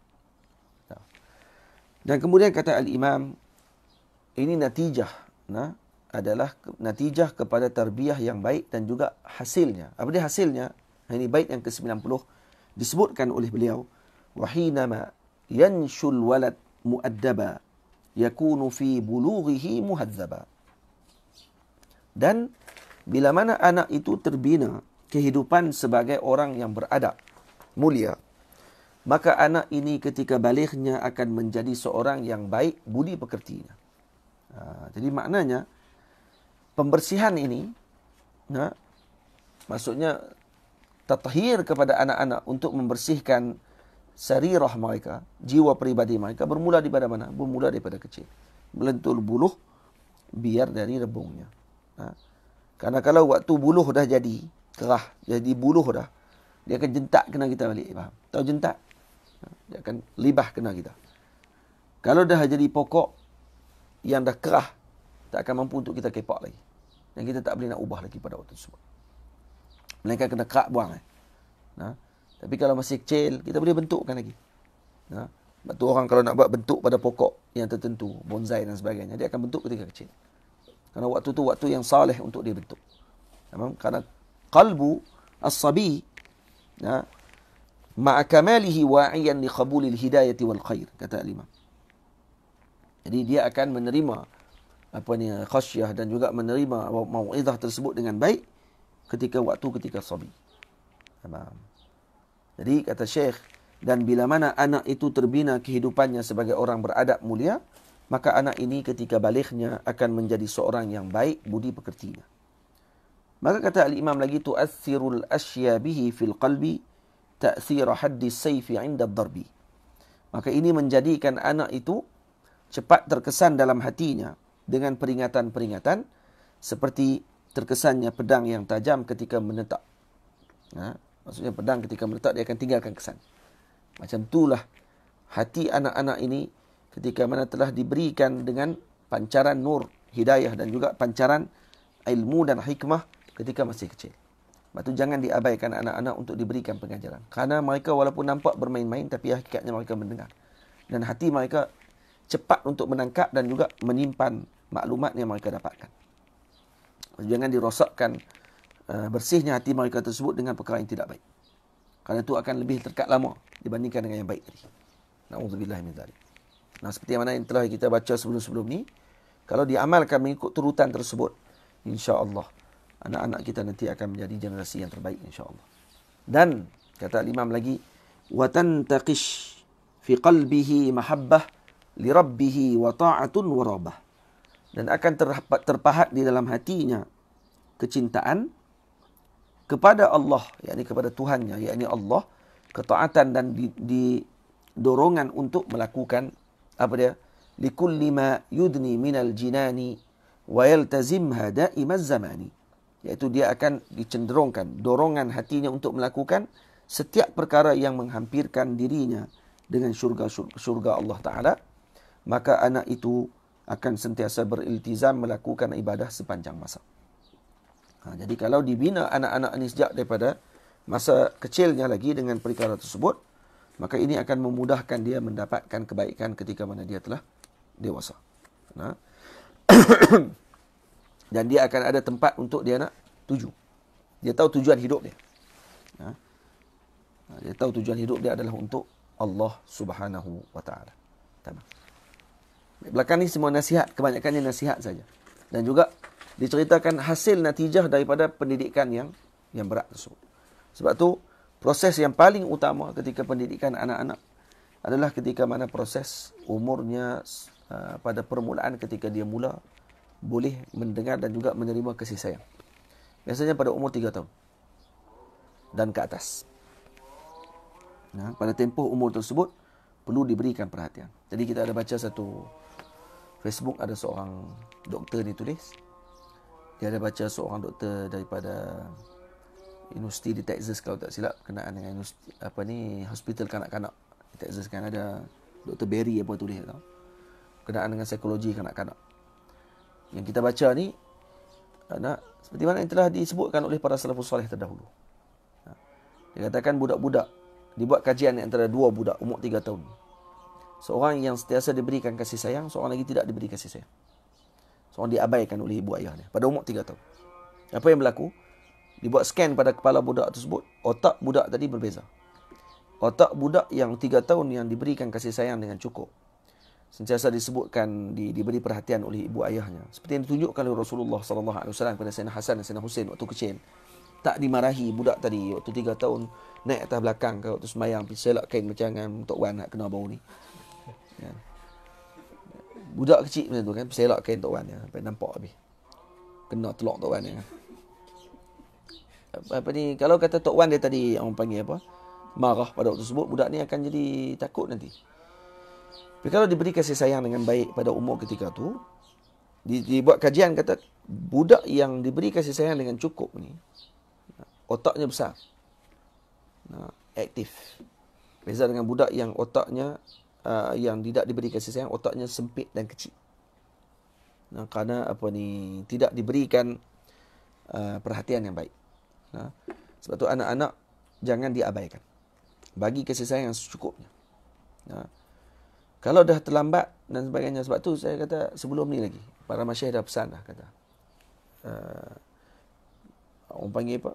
Dan kemudian kata Al-Imam, ini natijah. Nah, adalah natijah kepada terbiah yang baik dan juga hasilnya. Apa dia hasilnya? Ini baik yang ke-90 disebutkan oleh beliau. Wahinama yanshul walad muaddaba yakunu fi bulughihi muhadzaba. Dan bila mana anak itu terbina kehidupan sebagai orang yang beradab, mulia, maka anak ini ketika balighnya akan menjadi seorang yang baik budi pekerti. Ha, jadi maknanya pembersihan ini ha, maksudnya tatahir kepada anak-anak untuk membersihkan seri roh mereka, jiwa pribadi mereka bermula daripada mana? Bermula daripada kecil. Melentul buluh biar dari rebungnya. Ha. Karena kalau waktu buluh dah jadi kerah, jadi buluh dah, dia akan jentak kena kita balik. Faham? Tahu jentak? Dia akan libah kena kita. Kalau dah jadi pokok yang dah kerah, tak akan mampu untuk kita kepak lagi. yang kita tak boleh nak ubah lagi pada waktu tersebut. Melainkan kena kerak buang. Eh. Ha? Tapi kalau masih kecil, kita boleh bentukkan lagi. Ha? Sebab tu orang kalau nak buat bentuk pada pokok yang tertentu, bonsai dan sebagainya, dia akan bentuk ketika kecil. Kerana waktu tu waktu yang saleh untuk dia bentuk. Kerana kalbu as-sabi, ya, ma'akamalihi wa'iyan li qabulil hidayati wal khair kata al-imam jadi dia akan menerima apa ni khasyah dan juga menerima mauizah tersebut dengan baik ketika waktu ketika sabi tamam jadi kata syekh dan bila mana anak itu terbina kehidupannya sebagai orang beradab mulia maka anak ini ketika baliknya akan menjadi seorang yang baik budi pekertinya maka kata al-imam lagi tu asirul asya bihi fil qalbi ta'thir haddi sayf 'inda ad-darb maka ini menjadikan anak itu cepat terkesan dalam hatinya dengan peringatan-peringatan seperti terkesannya pedang yang tajam ketika menetak ha? maksudnya pedang ketika menetak dia akan tinggalkan kesan macam itulah hati anak-anak ini ketika mana telah diberikan dengan pancaran nur hidayah dan juga pancaran ilmu dan hikmah ketika masih kecil sebab tu jangan diabaikan anak-anak untuk diberikan pengajaran. Kerana mereka walaupun nampak bermain-main tapi hakikatnya mereka mendengar. Dan hati mereka cepat untuk menangkap dan juga menyimpan maklumat yang mereka dapatkan. Jangan dirosakkan eh, bersihnya hati mereka tersebut dengan perkara yang tidak baik. Kerana itu akan lebih terkat lama dibandingkan dengan yang baik tadi. Na'udzubillah min zalim. Nah, seperti mana yang telah kita baca sebelum-sebelum ni, kalau diamalkan mengikut turutan tersebut, insya-Allah anak-anak kita nanti akan menjadi generasi yang terbaik insya-Allah. Dan kata Imam lagi wa tantaqish fi qalbihi mahabbah li rabbih wa ta'atun wa rabah. Dan akan terpahat di dalam hatinya kecintaan kepada Allah, yakni kepada Tuhannya, yakni Allah, ketaatan dan didorongan di, untuk melakukan apa dia? Likulli ma yudni minal jinani wa yaltazimha da'ima zamani iaitu dia akan dicenderungkan dorongan hatinya untuk melakukan setiap perkara yang menghampirkan dirinya dengan syurga syurga Allah taala maka anak itu akan sentiasa beriltizam melakukan ibadah sepanjang masa ha, jadi kalau dibina anak-anak ini sejak daripada masa kecilnya lagi dengan perkara tersebut maka ini akan memudahkan dia mendapatkan kebaikan ketika mana dia telah dewasa nah ha? <clears throat> <coughs> Dan dia akan ada tempat untuk dia nak tuju. Dia tahu tujuan hidup dia. Ha? ha dia tahu tujuan hidup dia adalah untuk Allah subhanahu wa ta'ala. Tamam. Belakang ni semua nasihat. Kebanyakannya nasihat saja. Dan juga diceritakan hasil natijah daripada pendidikan yang yang berat tersebut. Sebab tu proses yang paling utama ketika pendidikan anak-anak adalah ketika mana proses umurnya uh, pada permulaan ketika dia mula boleh mendengar dan juga menerima kasih sayang. Biasanya pada umur 3 tahun dan ke atas. Nah, pada tempoh umur tersebut perlu diberikan perhatian. Jadi kita ada baca satu Facebook ada seorang doktor ni tulis. Dia ada baca seorang doktor daripada universiti di Texas kalau tak silap kenaan dengan universiti, apa ni hospital kanak-kanak di Texas kan ada Dr. Berry apa tulis tau. Kenaan dengan psikologi kanak-kanak yang kita baca ni anak, eh, seperti mana yang telah disebutkan oleh para salafus soleh terdahulu. Ha. Dia katakan budak-budak dibuat kajian antara dua budak umur tiga tahun. Seorang yang setiasa diberikan kasih sayang, seorang lagi tidak diberi kasih sayang. Seorang diabaikan oleh ibu ayahnya pada umur tiga tahun. Apa yang berlaku? Dibuat scan pada kepala budak tersebut, otak budak tadi berbeza. Otak budak yang tiga tahun yang diberikan kasih sayang dengan cukup sentiasa disebutkan di, diberi perhatian oleh ibu ayahnya seperti yang ditunjukkan oleh Rasulullah sallallahu alaihi wasallam kepada Sayyidina Hasan dan Sayyidina Husain waktu kecil tak dimarahi budak tadi waktu tiga tahun naik atas belakang ke waktu semayang pergi selak kain macam kan tok wan nak kena bau ni ya. budak kecil macam tu kan selak kain untuk wan ya. nampak habis kena telok untuk wan ya. apa, apa ni kalau kata tok wan dia tadi orang panggil apa marah pada waktu tersebut budak ni akan jadi takut nanti tapi kalau diberi kasih sayang dengan baik pada umur ketika tu, dibuat kajian kata budak yang diberi kasih sayang dengan cukup ni otaknya besar. aktif. Beza dengan budak yang otaknya ah, yang tidak diberi kasih sayang, otaknya sempit dan kecil. Nah, kerana apa ni tidak diberikan uh, perhatian yang baik. Nah, sebab tu anak-anak jangan diabaikan. Bagi kasih sayang yang secukupnya. Nah, kalau dah terlambat dan sebagainya sebab tu saya kata sebelum ni lagi para masyayikh dah pesan dah kata. Uh, orang panggil apa?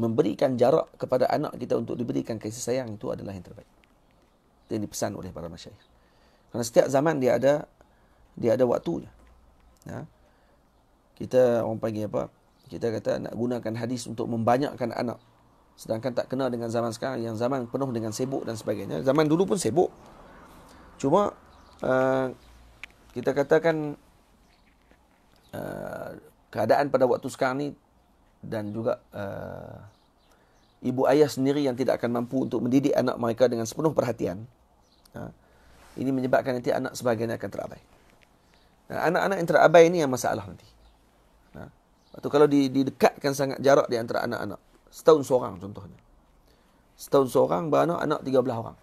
Memberikan jarak kepada anak kita untuk diberikan kasih sayang itu adalah yang terbaik. Itu yang dipesan oleh para masyayikh. Karena setiap zaman dia ada dia ada waktunya. Ya. Kita orang panggil apa? Kita kata nak gunakan hadis untuk membanyakkan anak. Sedangkan tak kena dengan zaman sekarang yang zaman penuh dengan sibuk dan sebagainya. Zaman dulu pun sibuk. Cuma uh, kita katakan uh, keadaan pada waktu sekarang ni dan juga uh, ibu ayah sendiri yang tidak akan mampu untuk mendidik anak mereka dengan sepenuh perhatian. Uh, ini menyebabkan nanti anak sebagainya akan terabai. anak-anak yang terabai ini yang masalah nanti. Atau ha. kalau didekatkan sangat jarak di antara anak-anak. Setahun seorang contohnya. Setahun seorang beranak anak 13 orang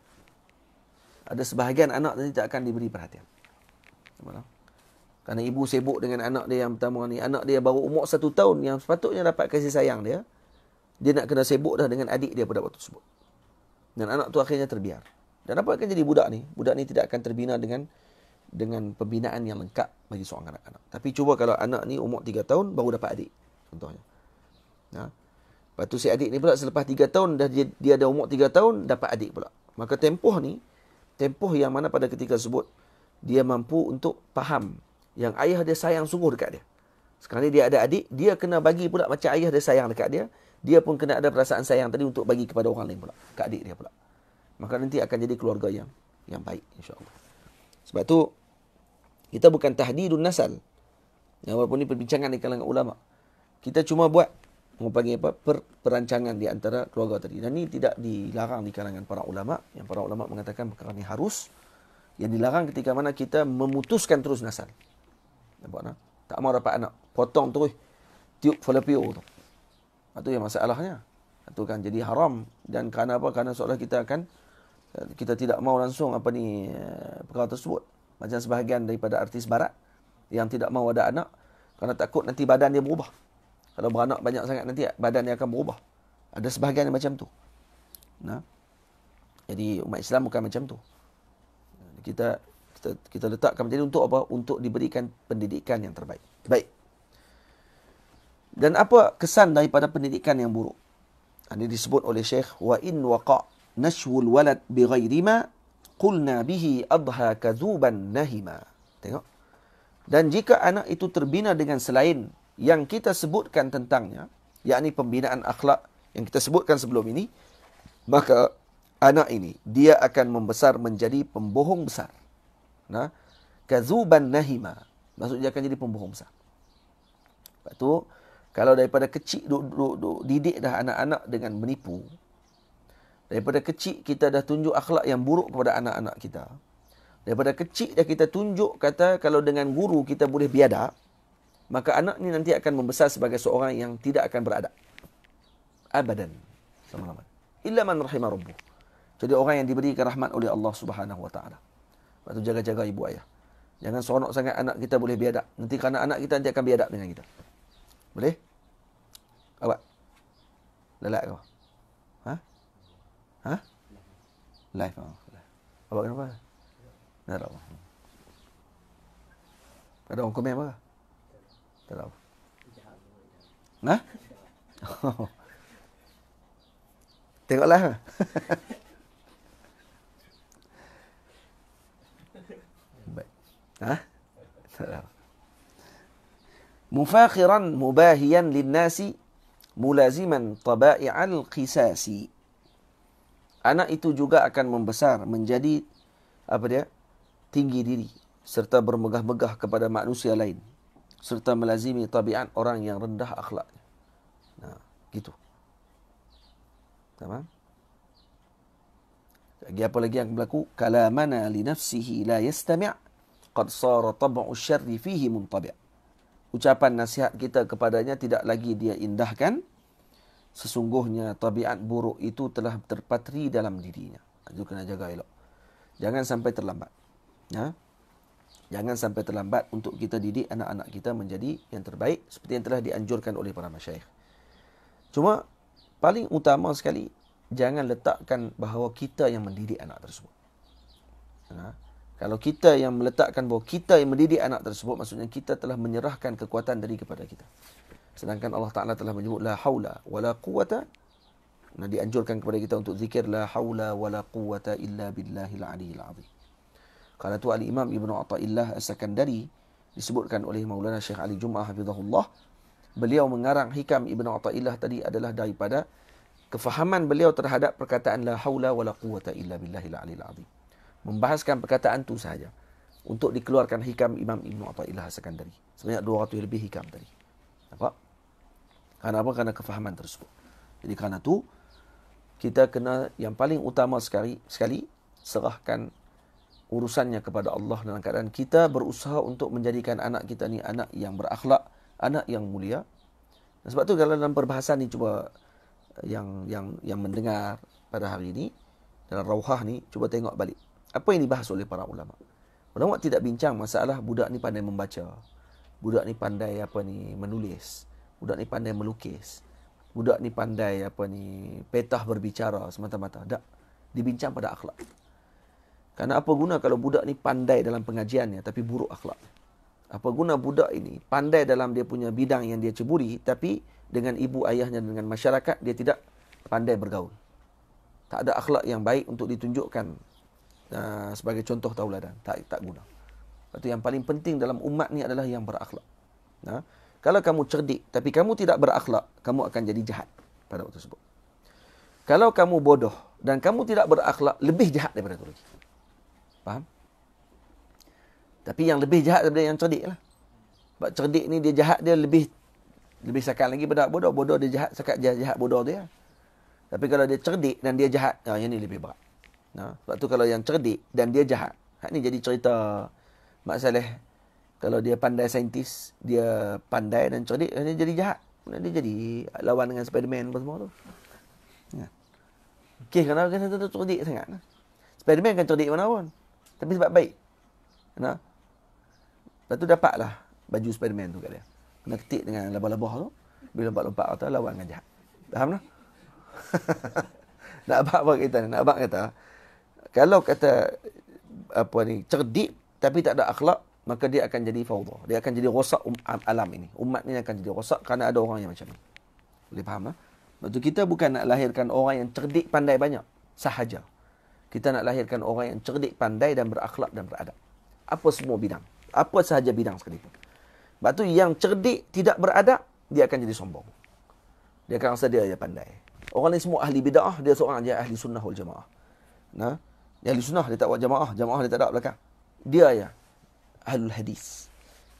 ada sebahagian anak nanti tak akan diberi perhatian. Nampaklah. Kerana ibu sibuk dengan anak dia yang pertama ni. Anak dia baru umur satu tahun yang sepatutnya dapat kasih sayang dia. Dia nak kena sibuk dah dengan adik dia pada waktu tersebut. Dan anak tu akhirnya terbiar. Dan apa akan jadi budak ni? Budak ni tidak akan terbina dengan dengan pembinaan yang lengkap bagi seorang anak-anak. Tapi cuba kalau anak ni umur tiga tahun baru dapat adik. Contohnya. Ha? Lepas tu si adik ni pula selepas tiga tahun dah dia, dia ada umur tiga tahun dapat adik pula. Maka tempoh ni tempoh yang mana pada ketika sebut dia mampu untuk faham yang ayah dia sayang sungguh dekat dia. Sekarang ni dia ada adik, dia kena bagi pula macam ayah dia sayang dekat dia, dia pun kena ada perasaan sayang tadi untuk bagi kepada orang lain pula, kak adik dia pula. Maka nanti akan jadi keluarga yang yang baik insya-Allah. Sebab tu kita bukan tahdidun nasal. Yang walaupun ni perbincangan di kalangan ulama. Kita cuma buat mempunyai apa per, perancangan di antara keluarga tadi dan ini tidak dilarang di kalangan para ulama yang para ulama mengatakan perkara ini harus yang dilarang ketika mana kita memutuskan terus nasal nampak nak tak mau dapat anak potong terus tiup falopio tu itu yang masalahnya itu kan jadi haram dan kerana apa kerana seolah kita akan eh, kita tidak mau langsung apa ni eh, perkara tersebut macam sebahagian daripada artis barat yang tidak mau ada anak kerana takut nanti badan dia berubah kalau beranak banyak sangat nanti badan dia akan berubah. Ada sebahagian yang macam tu. Nah. Jadi umat Islam bukan macam tu. Kita kita, kita letakkan menjadi untuk apa? Untuk diberikan pendidikan yang terbaik. Baik. Dan apa kesan daripada pendidikan yang buruk? Ha, ini disebut oleh Syekh wa in waqa nashwul walad bighairi ma qulna bihi adha kadzuban nahima. Tengok. Dan jika anak itu terbina dengan selain yang kita sebutkan tentangnya, yakni pembinaan akhlak yang kita sebutkan sebelum ini, maka anak ini dia akan membesar menjadi pembohong besar. Nah, kazuban nahima. Maksudnya dia akan jadi pembohong besar. Lepas tu kalau daripada kecil duduk, duduk, duk didik dah anak-anak dengan menipu. Daripada kecil kita dah tunjuk akhlak yang buruk kepada anak-anak kita. Daripada kecil dah kita tunjuk kata kalau dengan guru kita boleh biadab maka anak ni nanti akan membesar sebagai seorang yang tidak akan beradab. Abadan. Selama-lama. Illa man rahimah rabbuh. Jadi orang yang diberikan rahmat oleh Allah subhanahu wa ta'ala. Lepas tu jaga-jaga ibu ayah. Jangan seronok sangat anak kita boleh biadab. Nanti kerana anak kita nanti akan biadab dengan kita. Boleh? Apa? Lelak kau? Ha? Ha? Life. Oh, apa kenapa? Tak ada apa. Ada orang komen apa? Tak tahu. Nah? Oh. Tengoklah. Ha? Tak tahu. Mufakhiran mubahiyan linnasi mulaziman tabai'al qisasi. Anak itu juga akan membesar menjadi apa dia? tinggi diri serta bermegah-megah kepada manusia lain serta melazimi tabiat orang yang rendah akhlaknya. Nah, gitu. Tamam? Lagi apa lagi yang berlaku? Kala li nafsihi la yastami' qad sara tab'u syarri fihi muntabi'. Ucapan nasihat kita kepadanya tidak lagi dia indahkan. Sesungguhnya tabiat buruk itu telah terpatri dalam dirinya. Itu kena jaga elok. Jangan sampai terlambat. Nah, ya? Jangan sampai terlambat untuk kita didik anak-anak kita menjadi yang terbaik seperti yang telah dianjurkan oleh para masyayikh. Cuma paling utama sekali jangan letakkan bahawa kita yang mendidik anak tersebut. Ha? Kalau kita yang meletakkan bahawa kita yang mendidik anak tersebut maksudnya kita telah menyerahkan kekuatan dari kepada kita. Sedangkan Allah Taala telah menyebut la haula wala quwata dan dianjurkan kepada kita untuk zikir la haula wala quwata illa billahil aliyil azim. Kerana itu Ali Imam Ibn Atta'illah As-Sakandari disebutkan oleh Maulana Syekh Ali Jum'ah Hafizahullah. Beliau mengarang hikam Ibn Atta'illah tadi adalah daripada kefahaman beliau terhadap perkataan La hawla wa la quwata illa billahil alil azim. Membahaskan perkataan itu sahaja untuk dikeluarkan hikam Imam Ibn Atta'illah As-Sakandari. Sebanyak 200 lebih hikam tadi. Nampak? Kerana apa? Kerana kefahaman tersebut. Jadi kerana itu, kita kena yang paling utama sekali, sekali serahkan urusannya kepada Allah dalam keadaan kita berusaha untuk menjadikan anak kita ni anak yang berakhlak, anak yang mulia. Dan sebab tu dalam perbahasan ni cuba eh, yang yang yang mendengar pada hari ini dalam rawah ni cuba tengok balik apa yang dibahas oleh para ulama. Ulama tidak bincang masalah budak ni pandai membaca. Budak ni pandai apa ni menulis. Budak ni pandai melukis. Budak ni pandai apa ni petah berbicara semata-mata. Tak dibincang pada akhlak. Karena apa guna kalau budak ni pandai dalam pengajiannya tapi buruk akhlak? Apa guna budak ini pandai dalam dia punya bidang yang dia ceburi tapi dengan ibu ayahnya dengan masyarakat dia tidak pandai bergaul. Tak ada akhlak yang baik untuk ditunjukkan uh, sebagai contoh tauladan. Tak tak guna. Itu yang paling penting dalam umat ni adalah yang berakhlak. Nah, kalau kamu cerdik tapi kamu tidak berakhlak, kamu akan jadi jahat pada waktu tersebut. Kalau kamu bodoh dan kamu tidak berakhlak, lebih jahat daripada itu lagi. Faham? Tapi yang lebih jahat daripada yang cerdik lah. Sebab cerdik ni dia jahat dia lebih lebih sakan lagi pada bodoh. Bodoh dia jahat, sakat jahat, jahat bodoh dia. Tapi kalau dia cerdik dan dia jahat, ya, yang ni lebih berat. Ha? Sebab tu kalau yang cerdik dan dia jahat. Hak ni jadi cerita Mak Saleh. Kalau dia pandai saintis, dia pandai dan cerdik, dia jadi jahat. Dia jadi lawan dengan Spiderman apa semua tu. Ya. Okay, kenapa kan satu tu cerdik sangat? Spiderman kan cerdik mana pun. Tapi sebab baik. Kena. Lepas tu dapatlah baju Spiderman tu kat dia. Kena ketik dengan labah-labah tu. Bila lompat-lompat kata oh, lawan dengan jahat. Faham tak? <laughs> Nak abang apa kata ni? Nak abang kata, kalau kata apa ni cerdik tapi tak ada akhlak, maka dia akan jadi fawdha. Dia akan jadi rosak um, alam ini. Umat ni akan jadi rosak kerana ada orang yang macam ni. Boleh faham tak? Lepas tu kita bukan nak lahirkan orang yang cerdik pandai banyak. Sahaja kita nak lahirkan orang yang cerdik, pandai dan berakhlak dan beradab. Apa semua bidang. Apa sahaja bidang sekalipun. Sebab tu yang cerdik, tidak beradab, dia akan jadi sombong. Dia akan rasa dia yang pandai. Orang ni semua ahli bid'ah, dia seorang je ahli sunnah wal jamaah. Nah, yang ahli sunnah, dia tak buat jamaah. Jamaah dia tak ada belakang. Dia ya ahli hadis.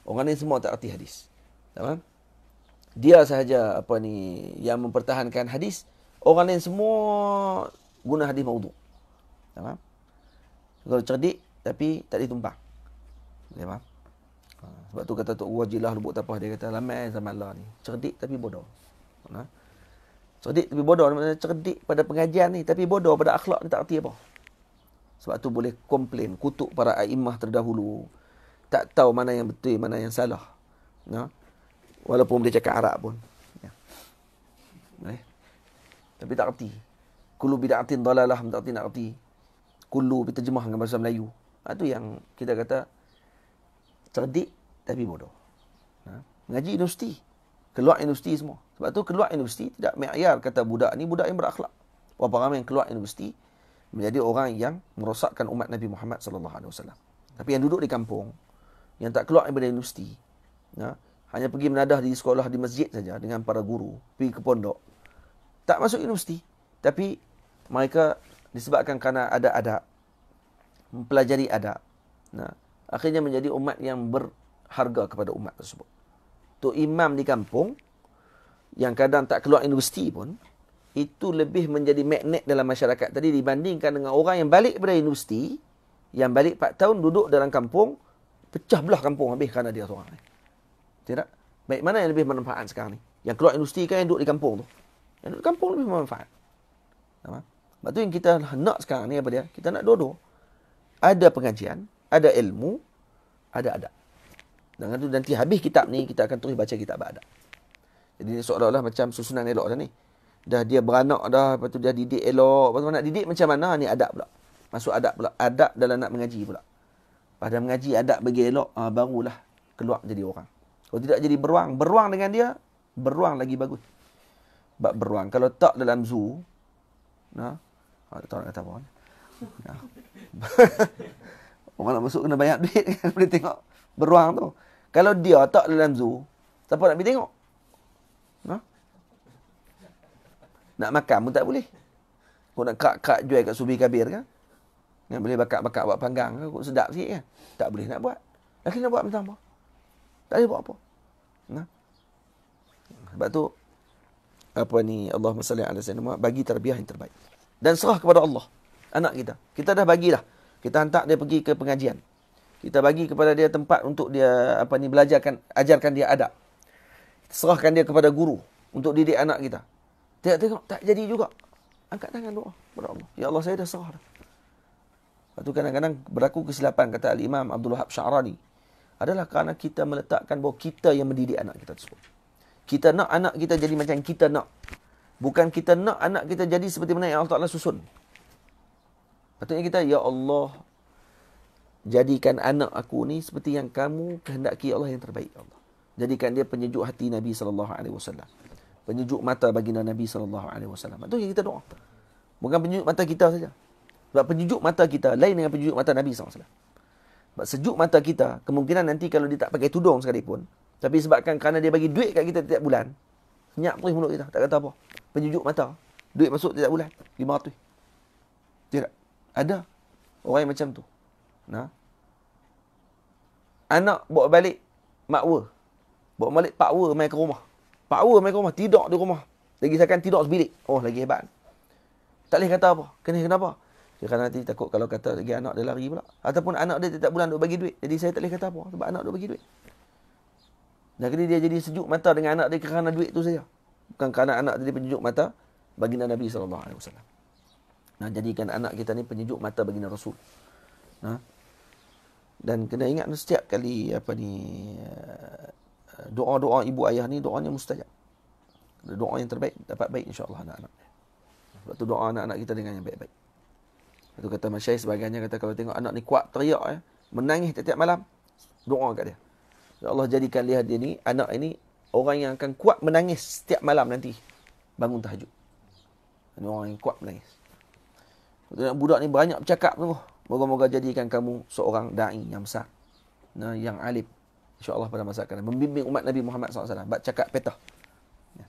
Orang ni semua tak erti hadis. Tamam? Dia sahaja apa ni yang mempertahankan hadis. Orang lain semua guna hadis maudhu'. Faham? Kalau cerdik tapi tak ditumpang. Boleh faham? Ha, sebab tu kata Tok Wajilah lubuk tapah dia kata lamai zaman lah ni. Cerdik tapi bodoh. Faham? Cerdik tapi bodoh maksudnya cerdik pada pengajian ni tapi bodoh pada akhlak ni tak erti apa. Sebab tu boleh komplain kutuk para aimah terdahulu. Tak tahu mana yang betul, mana yang salah. Nah. Ha? Walaupun boleh cakap Arab pun. Ya. Eh? Tapi tak erti. Kulu bida'atin dalalah, tak erti nak erti kulu berterjemah dengan bahasa Melayu. Ha, itu yang kita kata cerdik tapi bodoh. Ha? Mengaji universiti. Keluar universiti semua. Sebab tu keluar universiti tidak mayar kata budak ni budak yang berakhlak. Berapa ramai yang keluar universiti menjadi orang yang merosakkan umat Nabi Muhammad sallallahu alaihi wasallam. Tapi yang duduk di kampung yang tak keluar daripada universiti. Ha? hanya pergi menadah di sekolah di masjid saja dengan para guru, pergi ke pondok. Tak masuk universiti tapi mereka disebabkan kerana ada adab mempelajari adab nah akhirnya menjadi umat yang berharga kepada umat tersebut tu imam di kampung yang kadang tak keluar universiti pun itu lebih menjadi magnet dalam masyarakat tadi dibandingkan dengan orang yang balik dari universiti yang balik 4 tahun duduk dalam kampung pecah belah kampung habis kerana dia seorang ni tidak baik mana yang lebih manfaat sekarang ni yang keluar industri kan yang duduk di kampung tu yang duduk di kampung lebih manfaat. nampak sebab tu yang kita nak sekarang ni apa dia? Kita nak dodo. Ada pengajian, ada ilmu, ada adab. Dengan tu nanti habis kitab ni, kita akan terus baca kitab adab. Jadi ni seolah-olah macam susunan elok dah ni. Dah dia beranak dah, lepas tu dia didik elok. Lepas tu nak didik macam mana ni adab pula. Masuk adab pula. Adab dalam nak mengaji pula. Pada mengaji adab bagi elok, uh, barulah keluar jadi orang. Kalau tidak jadi beruang. Beruang dengan dia, beruang lagi bagus. Sebab beruang. Kalau tak dalam zoo, nah, Ha, tak tahu nak kata apa. Ha. Orang nak masuk kena banyak duit kan <laughs> boleh tengok beruang tu. Kalau dia tak dalam zoo, siapa nak pergi tengok? Ha? Nak makan pun tak boleh. Kau nak kak-kak jual kat Subi Kabir kan? Yang boleh bakar-bakar buat panggang ke, kot sedap sikit kan? Tak boleh nak buat. Laki nak buat macam apa? Tak boleh buat apa? Nah. Ha? Sebab tu, apa ni Allah SWT bagi terbiah yang terbaik dan serah kepada Allah anak kita. Kita dah bagilah. Kita hantar dia pergi ke pengajian. Kita bagi kepada dia tempat untuk dia apa ni belajarkan ajarkan dia adab. Kita serahkan dia kepada guru untuk didik anak kita. Tengok tengok tak jadi juga. Angkat tangan doa kepada Allah. Ya Allah saya dah serah dah. Itu kadang-kadang berlaku kesilapan kata Al Imam Abdul Wahab Sharani adalah kerana kita meletakkan bahawa kita yang mendidik anak kita tersebut. Kita nak anak kita jadi macam kita nak. Bukan kita nak anak kita jadi seperti mana yang Allah Ta'ala susun. Patutnya kita, Ya Allah, jadikan anak aku ni seperti yang kamu kehendaki Allah yang terbaik. Ya Allah. Jadikan dia penyejuk hati Nabi Sallallahu Alaihi Wasallam, Penyejuk mata bagi Nabi Sallallahu SAW. Itu yang kita doa. Bukan penyejuk mata kita saja. Sebab penyejuk mata kita lain dengan penyejuk mata Nabi SAW. Sebab sejuk mata kita, kemungkinan nanti kalau dia tak pakai tudung sekalipun, tapi sebabkan kerana dia bagi duit kat kita setiap bulan, Senyap perih mulut kita. Tak kata apa. Penyujuk mata. Duit masuk tiap bulan. Lima ratus. Tidak. Ada. Orang yang macam tu. Nah. Anak bawa balik makwa. Bawa balik pakwa main ke rumah. Pakwa main ke rumah. Tidak di rumah. Lagi seakan tidak sebilik. Oh, lagi hebat. Tak boleh kata apa. Kena kenapa? Dia kata nanti takut kalau kata lagi anak dia lari pula. Ataupun anak dia tiap bulan duk bagi duit. Jadi saya tak boleh kata apa. Sebab anak duk bagi duit. Jadi dia jadi sejuk mata dengan anak dia kerana duit tu saja. Bukan kerana anak jadi penyejuk mata bagi Nabi sallallahu alaihi wasallam. Nah, jadikan anak kita ni penyejuk mata bagi Nabi Rasul. Nah. Dan kena ingat setiap kali apa ni eh, doa-doa ibu ayah ni doanya mustajab. Doa yang terbaik dapat baik insya-Allah anak-anak. Sebab tu doa anak-anak kita dengan yang baik-baik. Itu kata masyayikh sebagainya kata kalau tengok anak ni kuat teriak ya, menangis tiap-tiap malam, doa kat dia. Allah jadikan lihat dia ni anak ini orang yang akan kuat menangis setiap malam nanti bangun tahajud. Ini orang yang kuat menangis. Budak, budak ni banyak bercakap tu. Moga-moga jadikan kamu seorang da'i yang besar. Nah, yang alim. InsyaAllah pada masa akan Membimbing umat Nabi Muhammad SAW. Bak cakap petah. Ya.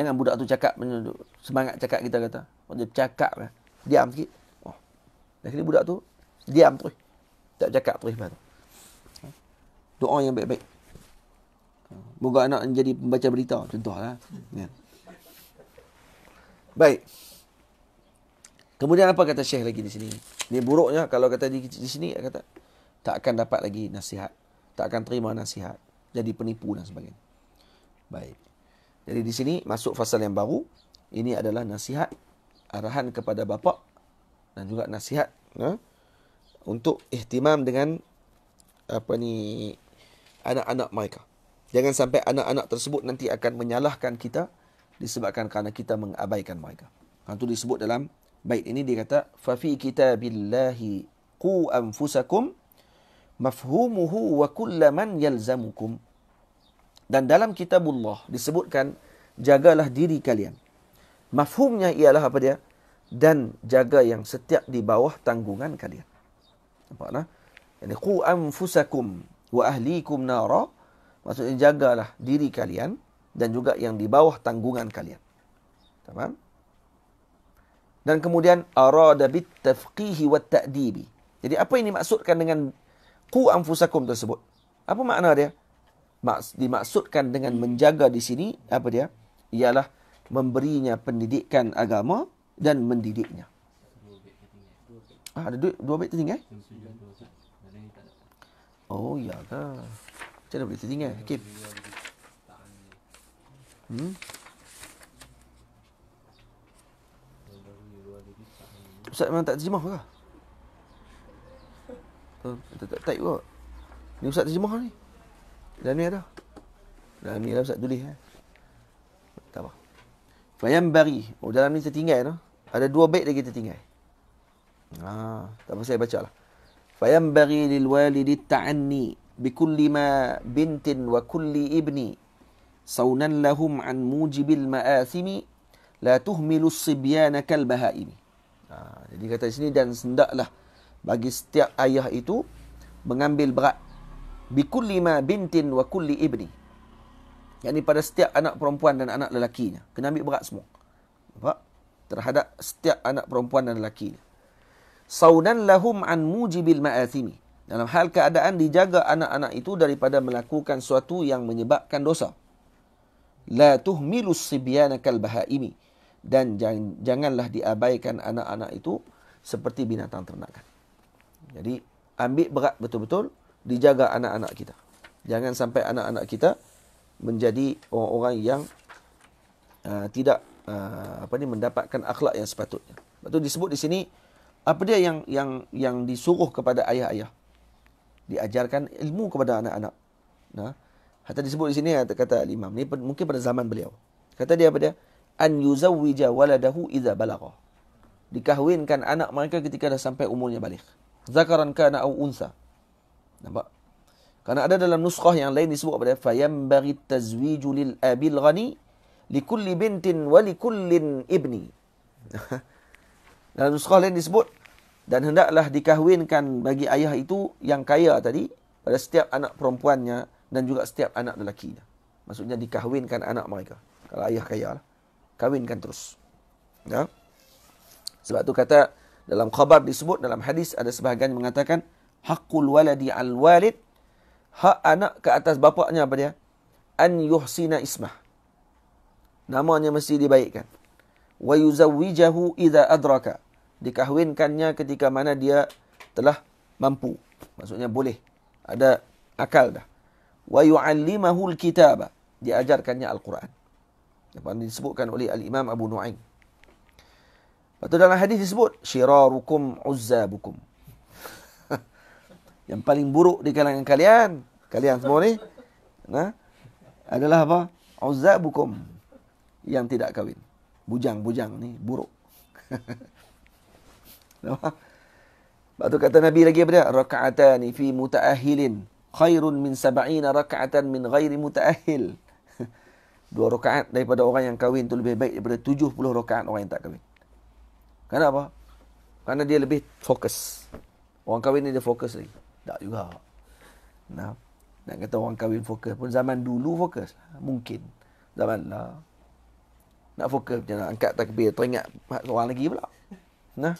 Jangan budak tu cakap. Semangat cakap kita kata. Oh, dia cakap. Ya. Diam sikit. Oh. Dan budak tu. Diam terus. Tak cakap terus. Terus doa yang baik-baik. Moga anak menjadi pembaca berita contohlah. Ya. Baik. Kemudian apa kata Syekh lagi di sini? Ini buruknya kalau kata di, di sini kata tak akan dapat lagi nasihat, tak akan terima nasihat, jadi penipu dan sebagainya. Baik. Jadi di sini masuk fasal yang baru. Ini adalah nasihat arahan kepada bapa dan juga nasihat ya, untuk ihtimam dengan apa ni anak-anak mereka. Jangan sampai anak-anak tersebut nanti akan menyalahkan kita disebabkan kerana kita mengabaikan mereka. Kan tu disebut dalam bait ini dia kata fa fi kitabillahi qu anfusakum mafhumuhu wa kullaman yalzamukum dan dalam kitabullah disebutkan jagalah diri kalian. Mafhumnya ialah apa dia? Dan jaga yang setiap di bawah tanggungan kalian. Nampak tak? Ini qu anfusakum wa ahlikum nara maksudnya jagalah diri kalian dan juga yang di bawah tanggungan kalian. Tamam? Dan kemudian arada bit tafqihi wat ta'dibi. Jadi apa ini maksudkan dengan ku anfusakum tersebut? Apa makna dia? Maks dimaksudkan dengan menjaga di sini apa dia? Ialah memberinya pendidikan agama dan mendidiknya. Ah, ada duit dua bit tinggal. Oh, ya ke? Cepat mana boleh tertinggal? Hakim. Hmm? Ustaz memang tak terjemah ke? Tak tak tak kot. Ni Ustaz terjemah ni. Dan ni ada. Dan ni lah Ustaz tulis. Eh. Tak apa. Fayam bari. Oh dalam ni tertinggal tu. Ada dua baik lagi tertinggal. Ah, tak apa saya baca lah. فينبغي للوالد التعني بكل ما بنت وكل ابن صونا لهم عن موجب المآثم لا تهمل الصبيان كالبهائم ah. Ah, jadi kata di sini dan sendaklah bagi setiap ayah itu mengambil berat bikulli ma bintin wa kulli ibni yakni pada setiap anak perempuan dan anak lelakinya kena ambil berat semua nampak terhadap setiap anak perempuan dan lelakinya saudan lahum an mujibil ma'athimi. Dalam hal keadaan dijaga anak-anak itu daripada melakukan sesuatu yang menyebabkan dosa. La tuhmilus sibyana kal bahaimi. Dan janganlah diabaikan anak-anak itu seperti binatang ternakan. Jadi ambil berat betul-betul dijaga anak-anak kita. Jangan sampai anak-anak kita menjadi orang-orang yang uh, tidak uh, apa ni mendapatkan akhlak yang sepatutnya. Betul disebut di sini apa dia yang yang yang disuruh kepada ayah-ayah diajarkan ilmu kepada anak-anak nah kata disebut di sini kata, kata imam ni mungkin pada zaman beliau kata dia apa dia an yuzawwija waladahu idza balagha dikahwinkan anak mereka ketika dah sampai umurnya balik zakaran kana au unsa nampak Karena ada dalam nuskah yang lain disebut apa dia fa'yam bagi tazwijul abil ghani likulli bintin wa ibni <laughs> Dalam nuskah lain disebut dan hendaklah dikahwinkan bagi ayah itu yang kaya tadi pada setiap anak perempuannya dan juga setiap anak lelaki. Maksudnya dikahwinkan anak mereka. Kalau ayah kaya lah. Kahwinkan terus. Ya? Sebab tu kata dalam khabar disebut dalam hadis ada sebahagian yang mengatakan Hakul waladi al walid hak anak ke atas bapaknya apa dia? An yuhsina ismah. Namanya mesti dibaikkan wa yuzawwijahu idza adraka dikahwinkannya ketika mana dia telah mampu maksudnya boleh ada akal dah wa yuallimahu alkitaba diajarkannya al-Quran apa yang disebutkan oleh al-Imam Abu Nu'aim Lepas dalam hadis disebut syirarukum uzzabukum. <laughs> yang paling buruk di kalangan kalian, kalian semua ni, nah, ha? adalah apa? Uzzabukum yang tidak kahwin bujang-bujang ni buruk. Sebab <laughs> tu kata Nabi lagi apa dia? Raka'atani fi muta'ahilin khairun min sab'ina raka'atan min ghairi muta'ahil. <laughs> Dua rakaat daripada orang yang kahwin tu lebih baik daripada puluh rakaat orang yang tak kahwin. Kenapa? Karena dia lebih fokus. Orang kahwin ni dia fokus lagi. Tak juga. Nah, nak kata orang kahwin fokus pun zaman dulu fokus. Lah. Mungkin. Zaman lah. Nak fokus macam nak angkat takbir Teringat orang lagi pula Nah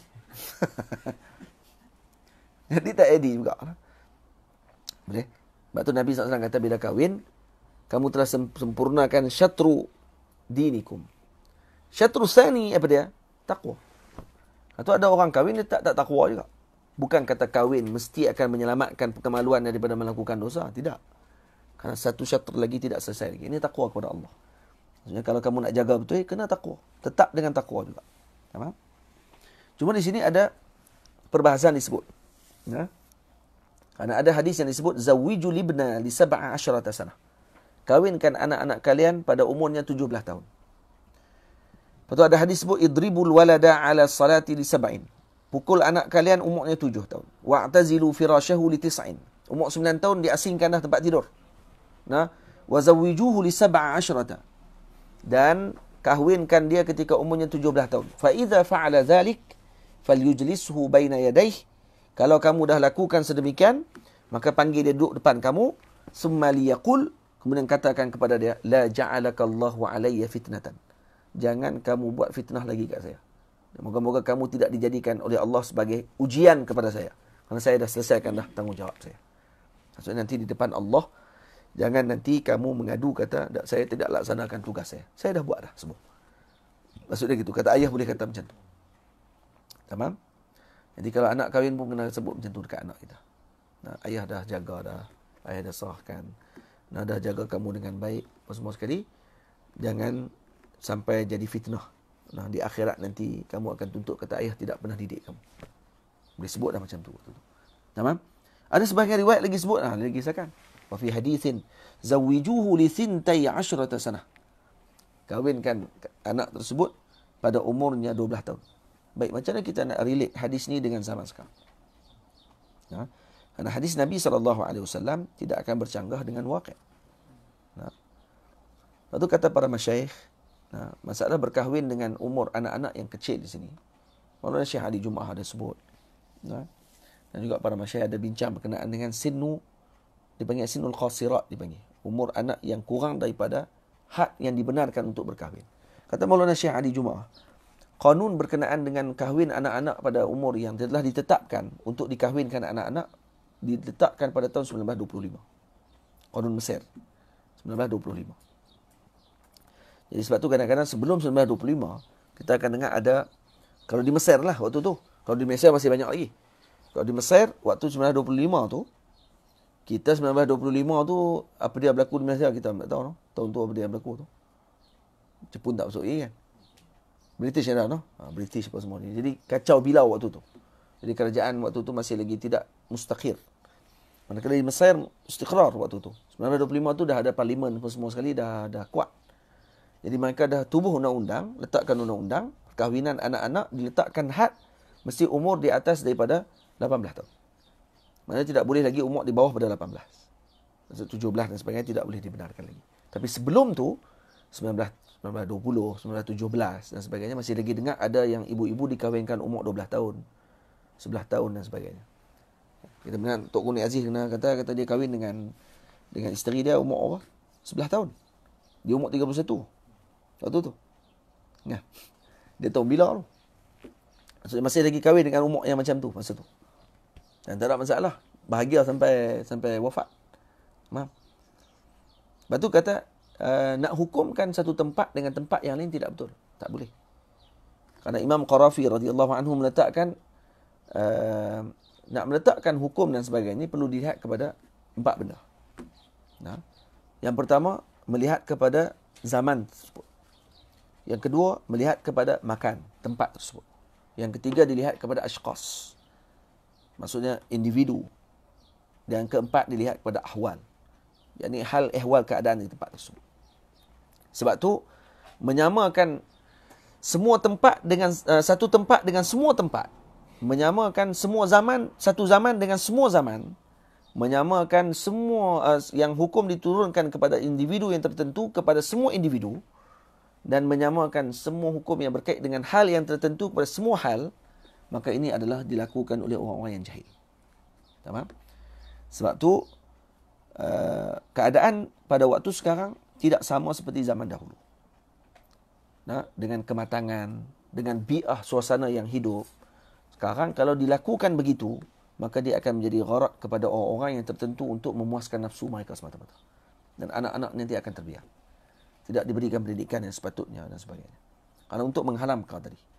<laughs> Jadi tak edi juga lah. Boleh Sebab tu Nabi SAW kata bila kahwin Kamu telah sempurnakan syatru dinikum Syatru sani apa dia? takwa. Atau ada orang kahwin dia tak, tak takwa juga Bukan kata kahwin mesti akan menyelamatkan kemaluan daripada melakukan dosa Tidak Karena satu syatru lagi tidak selesai lagi Ini takwa kepada Allah Maksudnya kalau kamu nak jaga betul, eh, kena takwa. Tetap dengan takwa juga. Faham? Cuma di sini ada perbahasan disebut. Ya. Karena ada hadis yang disebut zawiju libna li sab'a asyrata sana. Kawinkan anak-anak kalian pada umurnya 17 tahun. Lepas tu ada hadis sebut idribul walada ala salati li sab'in. Pukul anak kalian umurnya 7 tahun. Wa'tazilu firashahu li tis'in. Umur 9 tahun diasingkanlah tempat tidur. Nah, wa zawijuhu li sab'a asyrata dan kahwinkan dia ketika umurnya 17 tahun. Fa idza fa'ala zalik falyujlishu baina yadayhi. Kalau kamu dah lakukan sedemikian, maka panggil dia duduk depan kamu, summa liyaqul, kemudian katakan kepada dia, la ja'alakallahu alayya fitnatan. Jangan kamu buat fitnah lagi kat saya. Moga-moga kamu tidak dijadikan oleh Allah sebagai ujian kepada saya. Kerana saya dah selesaikan dah tanggungjawab saya. Maksudnya nanti di depan Allah, Jangan nanti kamu mengadu kata saya tidak laksanakan tugas saya. Saya dah buat dah semua. Maksudnya gitu. Kata ayah boleh kata macam tu. Tamam? Jadi kalau anak kahwin pun kena sebut macam tu dekat anak kita. Nah, ayah dah jaga dah. Ayah dah sahkan. Nah, dah jaga kamu dengan baik. Semua sekali. Jangan sampai jadi fitnah. Nah, di akhirat nanti kamu akan tuntut kata ayah tidak pernah didik kamu. Boleh sebut dah macam tu. Tamam? Ada sebahagian riwayat lagi sebut. Nah, lagi sahkan. وفي حديث زوجوه لثنتي عشرة سنة kahwinkan anak tersebut pada umurnya 12 tahun. Baik, macam mana kita nak relate hadis ni dengan zaman sekarang? Ya. Ha? Karena hadis Nabi SAW tidak akan bercanggah dengan wakil. Ya. Ha? Lepas kata para masyaih, ya, ha, masalah berkahwin dengan umur anak-anak yang kecil di sini. Walaupun Syekh Ali Jum'ah ada sebut. Ya. Dan juga para masyaih ada bincang berkenaan dengan sinu dipanggil sinul khasirat dipanggil umur anak yang kurang daripada hak yang dibenarkan untuk berkahwin kata Maulana Syekh Ali Jumaah kanun berkenaan dengan kahwin anak-anak pada umur yang telah ditetapkan untuk dikahwinkan anak-anak ditetapkan pada tahun 1925 kanun Mesir 1925 jadi sebab tu kadang-kadang sebelum 1925 kita akan dengar ada kalau di Mesir lah waktu tu kalau di Mesir masih banyak lagi kalau di Mesir waktu 1925 tu kita 1925 tu apa dia berlaku di Malaysia kita tak tahu no? Tahun tu apa dia berlaku tu. Jepun tak masuk A kan. British era no? Ha, British apa semua ni. Jadi kacau bilau waktu tu. Jadi kerajaan waktu tu masih lagi tidak mustaqil. Manakala di Mesir istiqrar waktu tu. 1925 tu dah ada parlimen pun semua sekali dah dah kuat. Jadi mereka dah tubuh undang-undang, letakkan undang-undang, perkahwinan anak-anak diletakkan had mesti umur di atas daripada 18 tahun. Maksudnya tidak boleh lagi umur di bawah pada 18. Maksud 17 dan sebagainya tidak boleh dibenarkan lagi. Tapi sebelum tu 19, 19 20, 17 dan sebagainya masih lagi dengar ada yang ibu-ibu dikahwinkan umur 12 tahun. 11 tahun dan sebagainya. Kita dengar Tok kuni Aziz kena kata kata dia kahwin dengan dengan isteri dia umur apa? 11 tahun. Dia umur 31. Waktu tu. Ya. Nah. Dia tahu bila tu. Maksudnya masih lagi kahwin dengan umur yang macam tu masa tu. Dan eh, tak ada masalah. Bahagia sampai sampai wafat. Maaf, Lepas tu kata, uh, nak hukumkan satu tempat dengan tempat yang lain tidak betul. Tak boleh. Kerana Imam Qarafi radhiyallahu anhu meletakkan uh, nak meletakkan hukum dan sebagainya perlu dilihat kepada empat benda. Nah. Yang pertama, melihat kepada zaman tersebut. Yang kedua, melihat kepada makan, tempat tersebut. Yang ketiga, dilihat kepada ashqas maksudnya individu. Dan keempat dilihat kepada ahwal. Yang hal ehwal keadaan di tempat tersebut. Sebab tu menyamakan semua tempat dengan uh, satu tempat dengan semua tempat. Menyamakan semua zaman, satu zaman dengan semua zaman. Menyamakan semua uh, yang hukum diturunkan kepada individu yang tertentu kepada semua individu. Dan menyamakan semua hukum yang berkait dengan hal yang tertentu kepada semua hal maka ini adalah dilakukan oleh orang-orang yang jahil. Tamam? Sebab tu eh, keadaan pada waktu sekarang tidak sama seperti zaman dahulu. Nah, dengan kematangan, dengan bi'ah suasana yang hidup, sekarang kalau dilakukan begitu, maka dia akan menjadi gharat kepada orang-orang yang tertentu untuk memuaskan nafsu mereka semata-mata. Dan anak-anak nanti akan terbiar. Tidak diberikan pendidikan yang sepatutnya dan sebagainya. Kalau untuk menghalang kau tadi.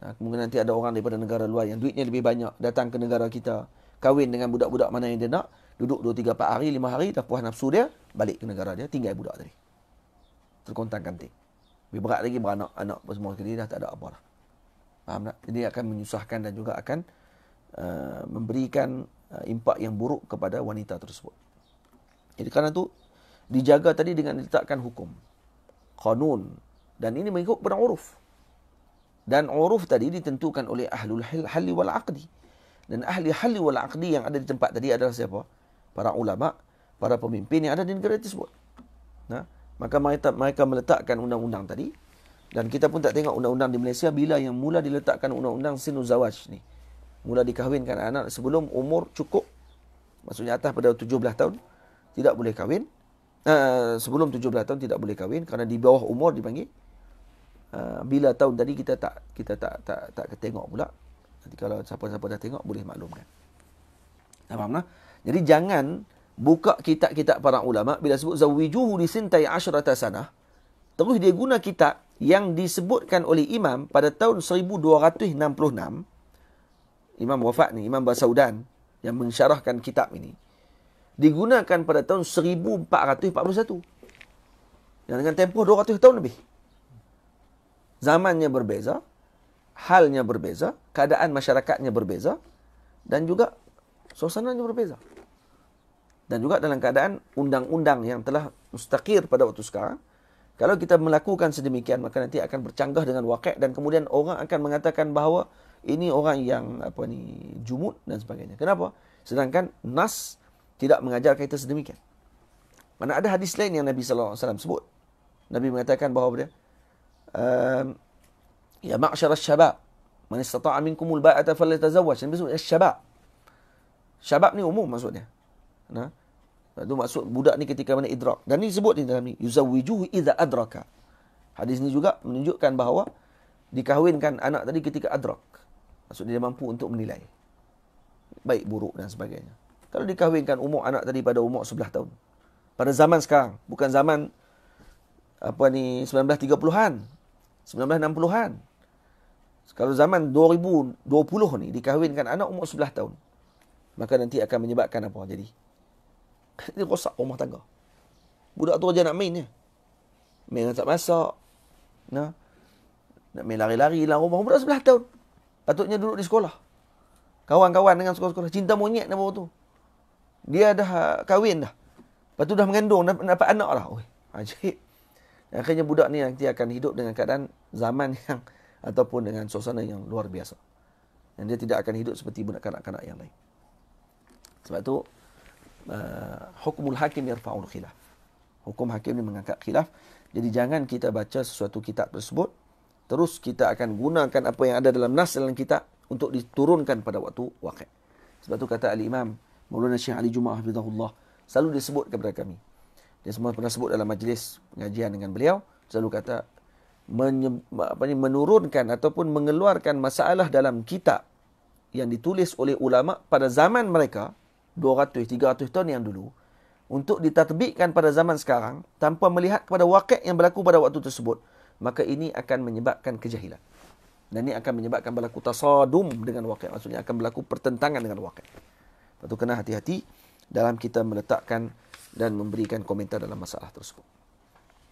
Ha, Kemungkinan nanti ada orang daripada negara luar yang duitnya lebih banyak datang ke negara kita, kawin dengan budak-budak mana yang dia nak, duduk 2 3 4 hari, 5 hari dah puas nafsu dia, balik ke negara dia, tinggal budak tadi. Terkontang ganti. Lebih berat lagi beranak anak apa semua sekali dah tak ada apa dah. Faham tak? Jadi akan menyusahkan dan juga akan uh, memberikan uh, impak yang buruk kepada wanita tersebut. Jadi kerana tu dijaga tadi dengan letakkan hukum. Kanun. Dan ini mengikut pada uruf. Dan uruf tadi ditentukan oleh ahlul halli wal aqdi. Dan ahli halli wal aqdi yang ada di tempat tadi adalah siapa? Para ulama, para pemimpin yang ada di negara tersebut. Nah, maka mereka, mereka meletakkan undang-undang tadi. Dan kita pun tak tengok undang-undang di Malaysia bila yang mula diletakkan undang-undang sinu zawaj ni. Mula dikahwinkan anak sebelum umur cukup. Maksudnya atas pada 17 tahun tidak boleh kahwin. Uh, sebelum 17 tahun tidak boleh kahwin kerana di bawah umur dipanggil Ah, bila tahun tadi kita tak kita tak tak tak, tak tengok pula. Nanti kalau siapa-siapa dah tengok boleh maklumkan. Dah faham lah? Jadi jangan buka kitab-kitab para ulama bila sebut zawijuhu di sintai asyrata sanah terus dia guna kitab yang disebutkan oleh imam pada tahun 1266 imam wafat ni imam basaudan yang mensyarahkan kitab ini digunakan pada tahun 1441 yang dengan tempoh 200 tahun lebih zamannya berbeza, halnya berbeza, keadaan masyarakatnya berbeza dan juga juga berbeza. Dan juga dalam keadaan undang-undang yang telah mustaqir pada waktu sekarang, kalau kita melakukan sedemikian maka nanti akan bercanggah dengan wakil dan kemudian orang akan mengatakan bahawa ini orang yang apa ni jumud dan sebagainya. Kenapa? Sedangkan nas tidak mengajar kita sedemikian. Mana ada hadis lain yang Nabi sallallahu alaihi wasallam sebut? Nabi mengatakan bahawa dia Um, ya يا معشر الشباب من استطاع منكم الباءة فليتزوج يعني الشباب شباب ni umum maksudnya nah itu maksud budak ni ketika mana idrak dan ni sebut ni dalam ni yuzawiju idza adraka hadis ni juga menunjukkan bahawa dikahwinkan anak tadi ketika adrak maksud dia mampu untuk menilai baik buruk dan sebagainya kalau dikahwinkan umur anak tadi pada umur 11 tahun pada zaman sekarang bukan zaman apa ni 1930-an 1960-an. Kalau zaman 2020 ni dikahwinkan anak umur 11 tahun. Maka nanti akan menyebabkan apa jadi? <laughs> Dia rosak rumah tangga. Budak tu aja nak main je. Main dengan tak masak. Nah. Nak main lari-lari lah rumah. Budak 11 tahun. Patutnya duduk di sekolah. Kawan-kawan dengan sekolah-sekolah. Cinta monyet dah tu. Dia dah kahwin dah. Lepas tu dah mengandung. Dah dapat anak lah. Oi, ajaib. Akhirnya budak ni nanti akan hidup dengan keadaan zaman <laughs> yang ataupun dengan suasana yang luar biasa. Dan dia tidak akan hidup seperti budak kanak-kanak yang lain. Sebab tu uh, hukumul hakim yarfa'ul khilaf. Hukum hakim ni mengangkat khilaf. Jadi jangan kita baca sesuatu kitab tersebut terus kita akan gunakan apa yang ada dalam nas dalam kitab untuk diturunkan pada waktu wakil. Sebab tu kata Al-Imam Maulana Syekh Ali Jumaah Hafizahullah selalu disebut kepada kami dia semua pernah sebut dalam majlis pengajian dengan beliau selalu kata apa ni menurunkan ataupun mengeluarkan masalah dalam kitab yang ditulis oleh ulama pada zaman mereka 200 300 tahun yang dulu untuk ditatbikkan pada zaman sekarang tanpa melihat kepada wakil yang berlaku pada waktu tersebut maka ini akan menyebabkan kejahilan dan ini akan menyebabkan berlaku tasadum dengan wakil maksudnya akan berlaku pertentangan dengan wakil patut kena hati-hati dalam kita meletakkan dan memberikan komentar dalam masalah tersebut.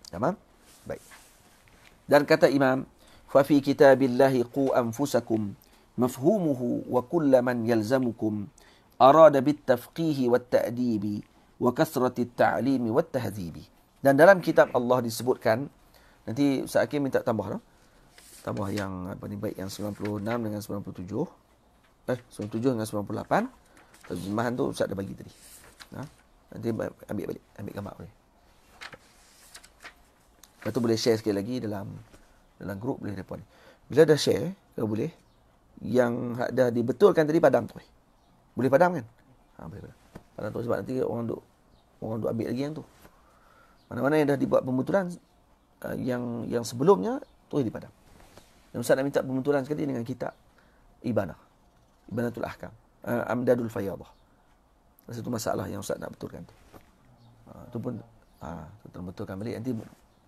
Tamam? Baik. Dan kata Imam, "Fa fi kitabillahi qu anfusakum mafhumuhu wa kull man yalzamukum arada bit tafqihi wat ta'dibi wa kasrati at-ta'limi wat tahdhibi." Dan dalam kitab Allah disebutkan nanti Ustaz Hakim minta tambah lah. Tambah yang apa ni baik yang 96 dengan 97. Eh, 97 dengan 98. Terjemahan tu Ustaz dah bagi tadi. Nah. Ha? Nanti ambil balik Ambil gambar boleh Lepas tu boleh share sekali lagi dalam Dalam grup boleh depan Bila dah share kau boleh Yang dah dibetulkan tadi padam tu eh. Boleh padam kan? Ha, boleh padam Padam tu sebab nanti orang duk Orang duk ambil lagi yang tu Mana-mana yang dah dibuat pembetulan eh, Yang yang sebelumnya Tu padam. Dan Ustaz nak minta pembetulan sekali dengan kitab Ibanah Ibanatul Ahkam uh, Amdadul Fayyadah ada satu masalah yang Ustaz nak betulkan tu. Ha, tu pun ha, tuan betulkan balik. Nanti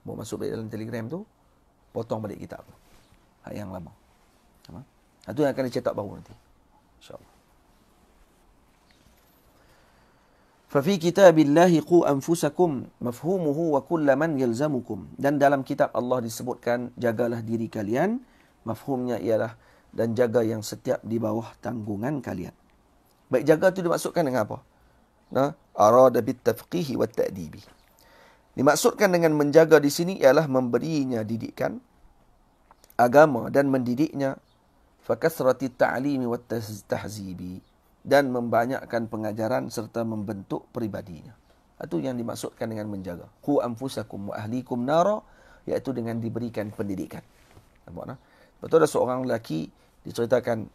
mau masuk balik dalam telegram tu, potong balik kitab tu. Ha, yang lama. Ha, ha tu yang akan dicetak baru nanti. InsyaAllah. Fafi kitabillahi qu anfusakum mafhumuhu wa kulla man yalzamukum. Dan dalam kitab Allah disebutkan, jagalah diri kalian. Mafhumnya ialah dan jaga yang setiap di bawah tanggungan kalian. Baik jaga tu dimaksudkan dengan apa? Nah, arada bitafqihi wa ta'dibi. Dimaksudkan dengan menjaga di sini ialah memberinya didikan agama dan mendidiknya fakasrati ta'limi wa tahzibi dan membanyakkan pengajaran serta membentuk peribadinya. Itu yang dimaksudkan dengan menjaga. Ku anfusakum wa ahlikum nara iaitu dengan diberikan pendidikan. Nampak nah? Betul ada seorang lelaki diceritakan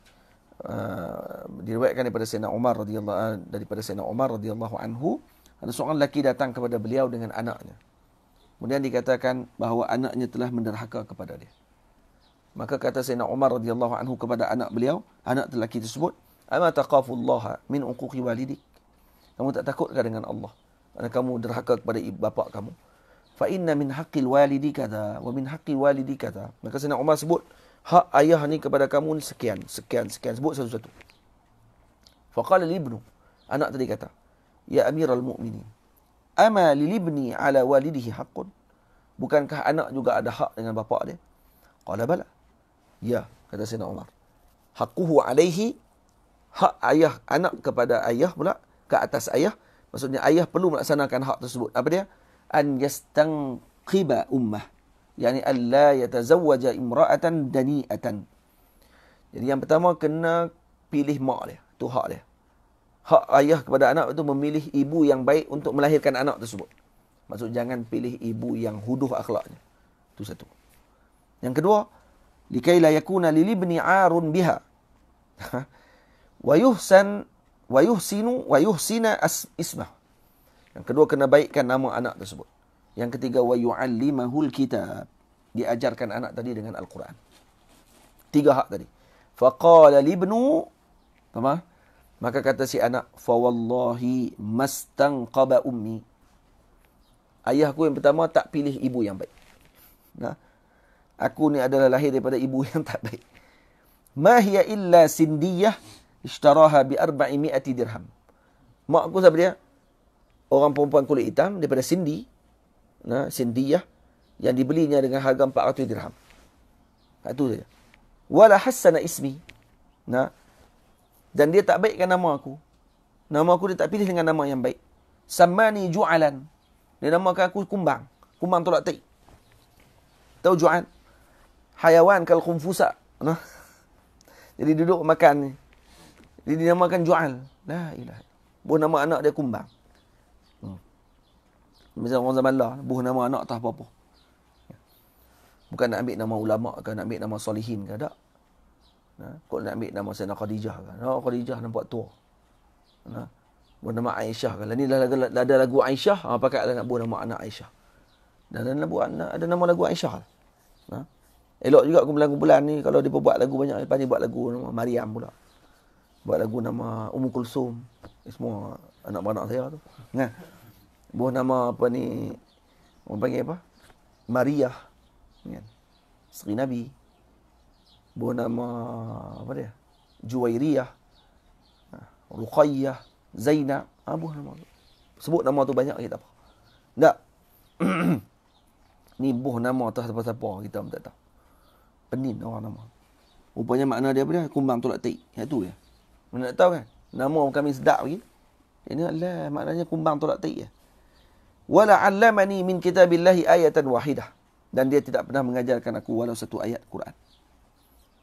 uh, diriwayatkan daripada Sayyidina Umar radhiyallahu uh, daripada Sayyidina Umar radhiyallahu anhu ada seorang lelaki datang kepada beliau dengan anaknya. Kemudian dikatakan bahawa anaknya telah menderhaka kepada dia. Maka kata Sayyidina Umar radhiyallahu anhu kepada anak beliau, anak lelaki tersebut, "Ama taqafu min uquqi walidik?" Kamu tak takutkah dengan Allah? Karena kamu derhaka kepada ibu bapa kamu. Fa inna min haqqil walidi kada wa min haqqi walidi kada. Maka Sayyidina Umar sebut, hak ayah ni kepada kamu ni sekian, sekian, sekian. Sebut satu-satu. Faqala ibnu anak tadi kata, Ya Amir al-Mu'minin, Ama lilibni ala walidihi haqqun? Bukankah anak juga ada hak dengan bapa dia? Qala bala. Ya, kata Sayyidina Umar. Hakuhu alaihi, hak ayah, anak kepada ayah pula, ke atas ayah. Maksudnya ayah perlu melaksanakan hak tersebut. Apa dia? An yastangqiba ummah yakni alla yatazawwaja imra'atan dani'atan. Jadi yang pertama kena pilih mak dia, tu hak dia. Hak ayah kepada anak itu memilih ibu yang baik untuk melahirkan anak tersebut. Maksud jangan pilih ibu yang huduh akhlaknya. Itu satu. Yang kedua, likai la yakuna lil ibni arun biha. <laughs> Wa yuhsan wa yuhsinu wa yuhsina ismah. Yang kedua kena baikkan nama anak tersebut. Yang ketiga wa yu'allimahul kitab. Diajarkan anak tadi dengan Al-Quran. Tiga hak tadi. Faqala libnu sama maka kata si anak Fawallahi wallahi mastanqaba ummi ayahku yang pertama tak pilih ibu yang baik nah aku ni adalah lahir daripada ibu <laughs> yang tak baik ma hiya illa sindiyah ishtaraha bi 400 dirham mak aku siapa dia orang perempuan kulit hitam daripada sindi nah, sendiah yang dibelinya dengan harga 400 dirham. Itu saja. Wala hassana ismi. Nah. Dan dia tak baikkan nama aku. Nama aku dia tak pilih dengan nama yang baik. Samani ju'alan. Dia namakan aku kumbang. Kumbang tolak tik. Tahu ju'an? Hayawan kal khumfusa. Nah. <laughs> Jadi duduk makan ni. Dia dinamakan ju'al. La ilah. Buah nama anak dia kumbang. Macam orang zaman lah, buh nama anak tak apa-apa. Ya. Bukan nak ambil nama ulama ke, nak ambil nama solihin ke, tak? Nah, ha? kau nak ambil nama Sayyidina Khadijah ke? Nama Khadijah nampak tua. Nah, ha? buh nama Aisyah ke? Ini lah, dah ada lagu Aisyah, ha, pakai lah nak buh nama anak Aisyah. Dan ada, lagu, ada nama lagu Aisyah lah. Nah, ha? elok juga kumpulan-kumpulan ni kalau dia buat lagu banyak, lepas ni buat lagu nama Mariam pula. Buat lagu nama Ummu Kulsum. semua anak-anak saya tu. Nah buah nama apa ni orang panggil apa Maria kan isteri nabi buah nama apa dia Juwairiyah ha, Ruqayyah Zainab ha, buah nama tu sebut nama tu banyak lagi tak tak <clears throat> ni buah nama tu siapa-siapa kita pun tak tahu pening orang nama rupanya makna dia apa dia kumbang tolak tik yang tu je ya. mana tahu kan nama kami sedap lagi ini adalah maknanya kumbang tolak tik je ya wala 'allamani min kitabillahi ayatan wahidah dan dia tidak pernah mengajarkan aku walau satu ayat Quran.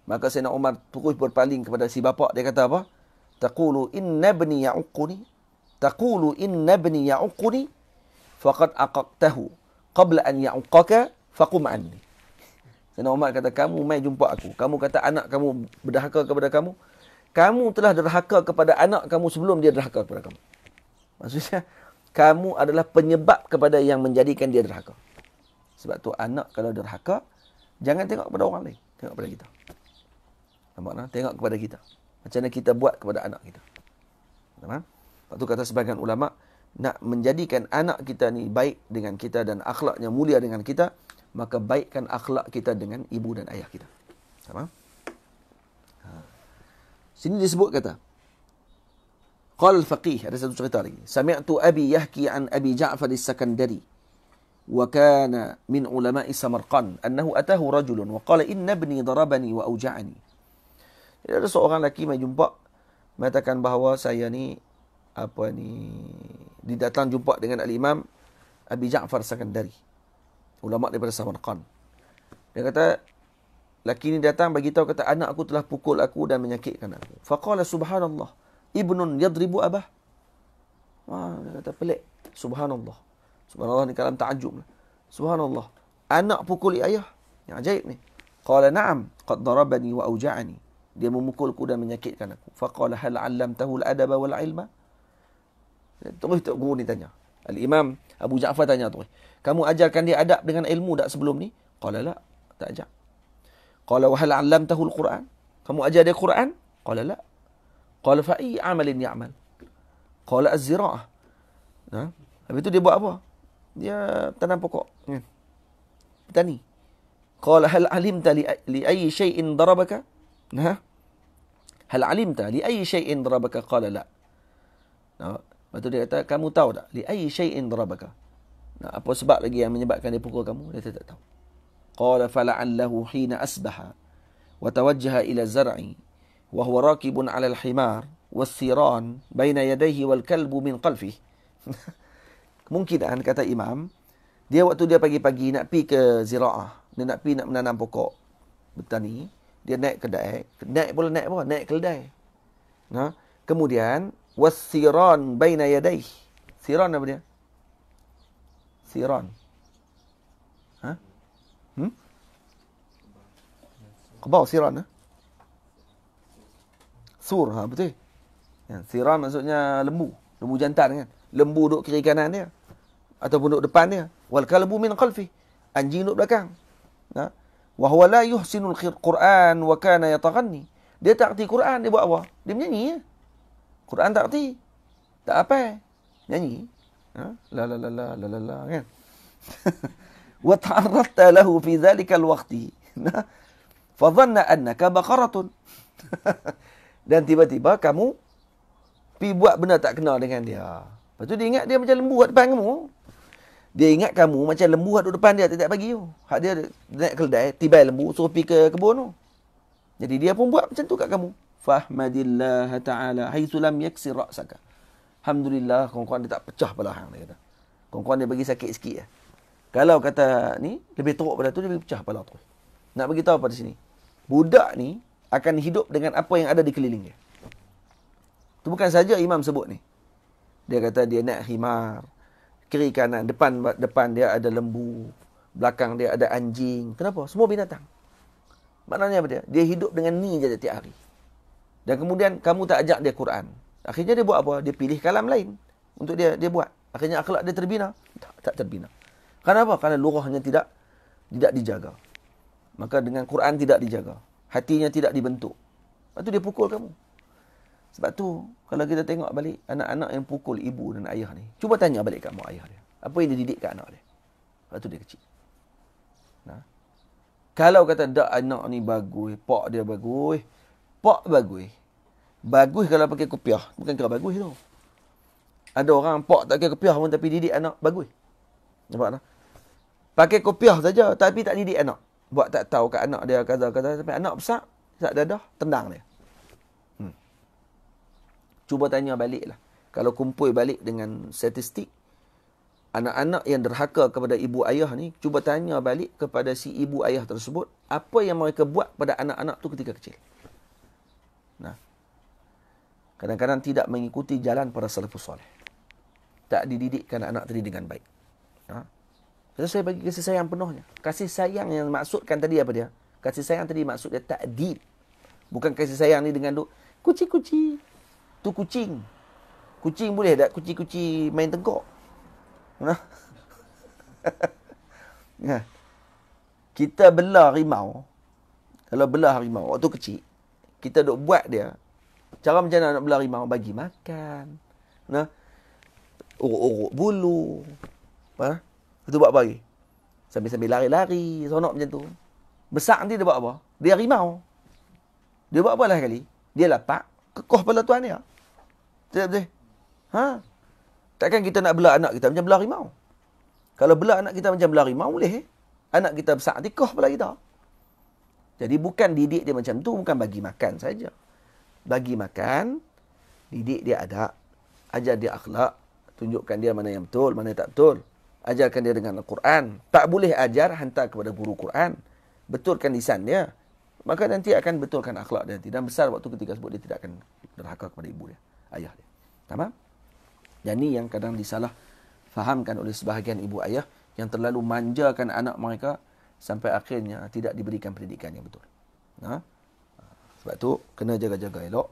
Maka Sayyidina Umar terus berpaling kepada si bapa dia kata apa? Taqulu inna ibni ya'quni taqulu inna ibni ya'quni faqad aqaqtahu qabla an ya'qaka faqum anni. Sayyidina Umar kata kamu mai jumpa aku. Kamu kata anak kamu berdahaka kepada kamu. Kamu telah derhaka kepada anak kamu sebelum dia derhaka kepada kamu. Maksudnya kamu adalah penyebab kepada yang menjadikan dia derhaka. Sebab tu anak kalau derhaka, jangan tengok kepada orang lain. Tengok kepada kita. Nampak tak? Tengok kepada kita. Macam mana kita buat kepada anak kita. Nampak? Lepas tu kata sebagian ulama, nak menjadikan anak kita ni baik dengan kita dan akhlaknya mulia dengan kita, maka baikkan akhlak kita dengan ibu dan ayah kita. Nampak? Ha. Sini disebut kata, Qala al-faqih ada satu cerita lagi. Sami'tu abi yahki an abi Ja'far as-Sakandari wa kana min ulama'i Samarqand annahu atahu rajulun wa qala inna ibni darabani wa auja'ani. Jadi ada seorang lelaki mai jumpa mengatakan bahawa saya ni apa ni didatang jumpa dengan al-Imam Abi Ja'far Sakandari ulama daripada Samarqand. Dia kata lelaki ni datang bagi tahu kata anak aku telah pukul aku dan menyakitkan aku. Faqala subhanallah ibnun yadribu abah. Wah, kata pelik. Subhanallah. Subhanallah ni kalam ta'ajub. Subhanallah. Anak pukul ayah. Yang ajaib ni. Qala na'am. Qad darabani wa auja'ani. Dia memukulku dan menyakitkan aku. Faqala hal alam tahul adaba wal ilma. Terus tak guru ni tanya. Al-Imam Abu Ja'far tanya tu. Kamu ajarkan dia adab dengan ilmu tak sebelum ni? Qala la. Tak ajar. Qala wa hal alam tahul Quran. Kamu ajar dia Quran? Qala la. قال فأي عمل يعمل قال الزراعة az Habis tu dia buat apa? Dia tanam pokok. Petani. قال هل علمت لأي شيء ضربك shay'in darabaka? Ha? Hal alimta li ayyi shay'in Lepas tu dia kata, kamu tahu tak? Li ayyi shay'in darabaka? Nah, apa sebab lagi yang menyebabkan dia pukul kamu? Dia tak tahu. Qala fala'allahu hina asbaha Watawajjaha ila zara'i. wa huwa raqibun 'ala al-himar was-siran baina yadayhi wal-kalbu min qalfihi. <laughs> Kemungkinan kata imam, dia waktu dia pagi-pagi nak pergi ke ziraah, dia nak pergi nak menanam pokok bertani, dia naik kedai, naik pula naik apa? Naik keledai. Nah, kemudian was-siran baina yadayhi. Siran apa dia? Siran. Ha? Hmm? Kebau siran. Ha? sur ha betul kan siram maksudnya lembu lembu jantan kan lembu duduk kiri kanan dia ataupun duduk depan dia wal kalbu min khalfi anjing duduk belakang ha wa huwa la yuhsinul qur'an wa kana yataghanni dia tak erti Quran dia buat apa dia menyanyi ya? Quran tak erti tak apa nyanyi ha la la la la la la kan <laughs> wa ta'arrafta lahu fi dhalika al-waqti <laughs> ha? fa dhanna annaka baqaratun <laughs> Dan tiba-tiba kamu pi buat benda tak kenal dengan dia. Lepas tu dia ingat dia macam lembu kat depan kamu. Dia ingat kamu macam lembu kat depan dia tiap bagi. tu. Hak dia naik keledai, tiba lembu suruh pi ke kebun tu. Jadi dia pun buat macam tu kat kamu. Fahmadillah ta'ala haitsu lam yaksir ra'saka. Alhamdulillah kawan-kawan dia tak pecah pala hang dia kata. Kawan-kawan dia bagi sakit sikit ya. Kalau kata ni lebih teruk pada tu dia bagi pecah pala tu. Nak bagi apa di sini. Budak ni akan hidup dengan apa yang ada di kelilingnya. dia. Itu bukan saja imam sebut ni. Dia kata dia nak himar. Kiri kanan, depan depan dia ada lembu. Belakang dia ada anjing. Kenapa? Semua binatang. Maknanya apa dia? Dia hidup dengan ni je setiap hari. Dan kemudian kamu tak ajak dia Quran. Akhirnya dia buat apa? Dia pilih kalam lain. Untuk dia dia buat. Akhirnya akhlak dia terbina. Tak, tak terbina. Kenapa? Kerana lurahnya tidak tidak dijaga. Maka dengan Quran tidak dijaga hatinya tidak dibentuk. Lepas tu dia pukul kamu. Sebab tu kalau kita tengok balik anak-anak yang pukul ibu dan ayah ni, cuba tanya balik kat mak ayah dia. Apa yang dia didik kat anak dia? Lepas tu dia kecil. Nah. Kalau kata dak anak ni bagus, pak dia bagus, pak bagus. Bagus kalau pakai kopiah, bukan kalau bagus tu. Ada orang pak tak pakai kopiah pun tapi didik anak bagus. Nampak tak? Pakai kopiah saja tapi tak didik anak buat tak tahu kat anak dia kata kata sampai anak besar sak dadah tendang dia hmm. cuba tanya balik lah kalau kumpul balik dengan statistik anak-anak yang derhaka kepada ibu ayah ni cuba tanya balik kepada si ibu ayah tersebut apa yang mereka buat pada anak-anak tu ketika kecil nah kadang-kadang tidak mengikuti jalan para salafus soleh tak dididikkan anak tadi dengan baik sebab saya bagi kasih sayang penuhnya. Kasih sayang yang maksudkan tadi apa dia? Kasih sayang tadi maksud dia takdir. Bukan kasih sayang ni dengan duk kuci-kuci. Tu kucing. Kucing boleh tak kuci-kuci main tengkok? Nah. <laughs> kita belah harimau. Kalau belah rimau waktu kecil, kita duk buat dia. Cara macam mana nak belah rimau? Bagi makan. Nah. Urut-urut bulu. Apa? Huh? Itu buat apa lagi? Sambil-sambil lari-lari, sonok macam tu. Besar nanti dia buat apa? Dia rimau. Dia buat apa lah kali? Dia lapak, kekoh pula tuan dia. Tidak betul? Ha? Takkan kita nak belah anak kita macam belah rimau? Kalau belah anak kita macam belah rimau, boleh. Eh? Anak kita besar nanti koh pula kita. Jadi bukan didik dia macam tu, bukan bagi makan saja. Bagi makan, didik dia ada. Ajar dia akhlak, tunjukkan dia mana yang betul, mana yang tak betul ajarkan dia dengan Al-Quran. Tak boleh ajar, hantar kepada guru Quran. Betulkan lisan dia. Maka nanti akan betulkan akhlak dia nanti. Dan besar waktu ketika sebut dia tidak akan derhaka kepada ibu dia. Ayah dia. Tama. Dan ini yang kadang disalah fahamkan oleh sebahagian ibu ayah yang terlalu manjakan anak mereka sampai akhirnya tidak diberikan pendidikan yang betul. Ha? Sebab tu kena jaga-jaga elok.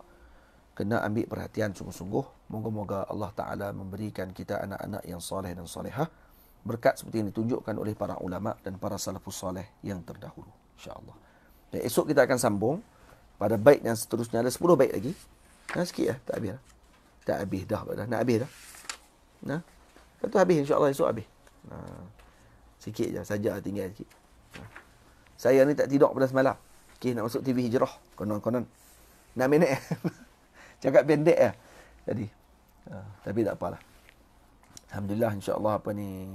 Kena ambil perhatian sungguh-sungguh. Moga-moga Allah Ta'ala memberikan kita anak-anak yang soleh dan solehah berkat seperti yang ditunjukkan oleh para ulama dan para salafus soleh yang terdahulu insyaallah dan ya, esok kita akan sambung pada baik yang seterusnya ada sepuluh baik lagi nah sikit ya tak habis dah tak habis dah dah nak habis dah nah satu habis insyaallah esok habis nah sikit je saja lah tinggal sikit nah. saya ni tak tidur pada semalam okey nak masuk TV hijrah konon-konon nak minit <laughs> cakap pendek ya jadi nah. tapi tak apalah Alhamdulillah insyaAllah apa ni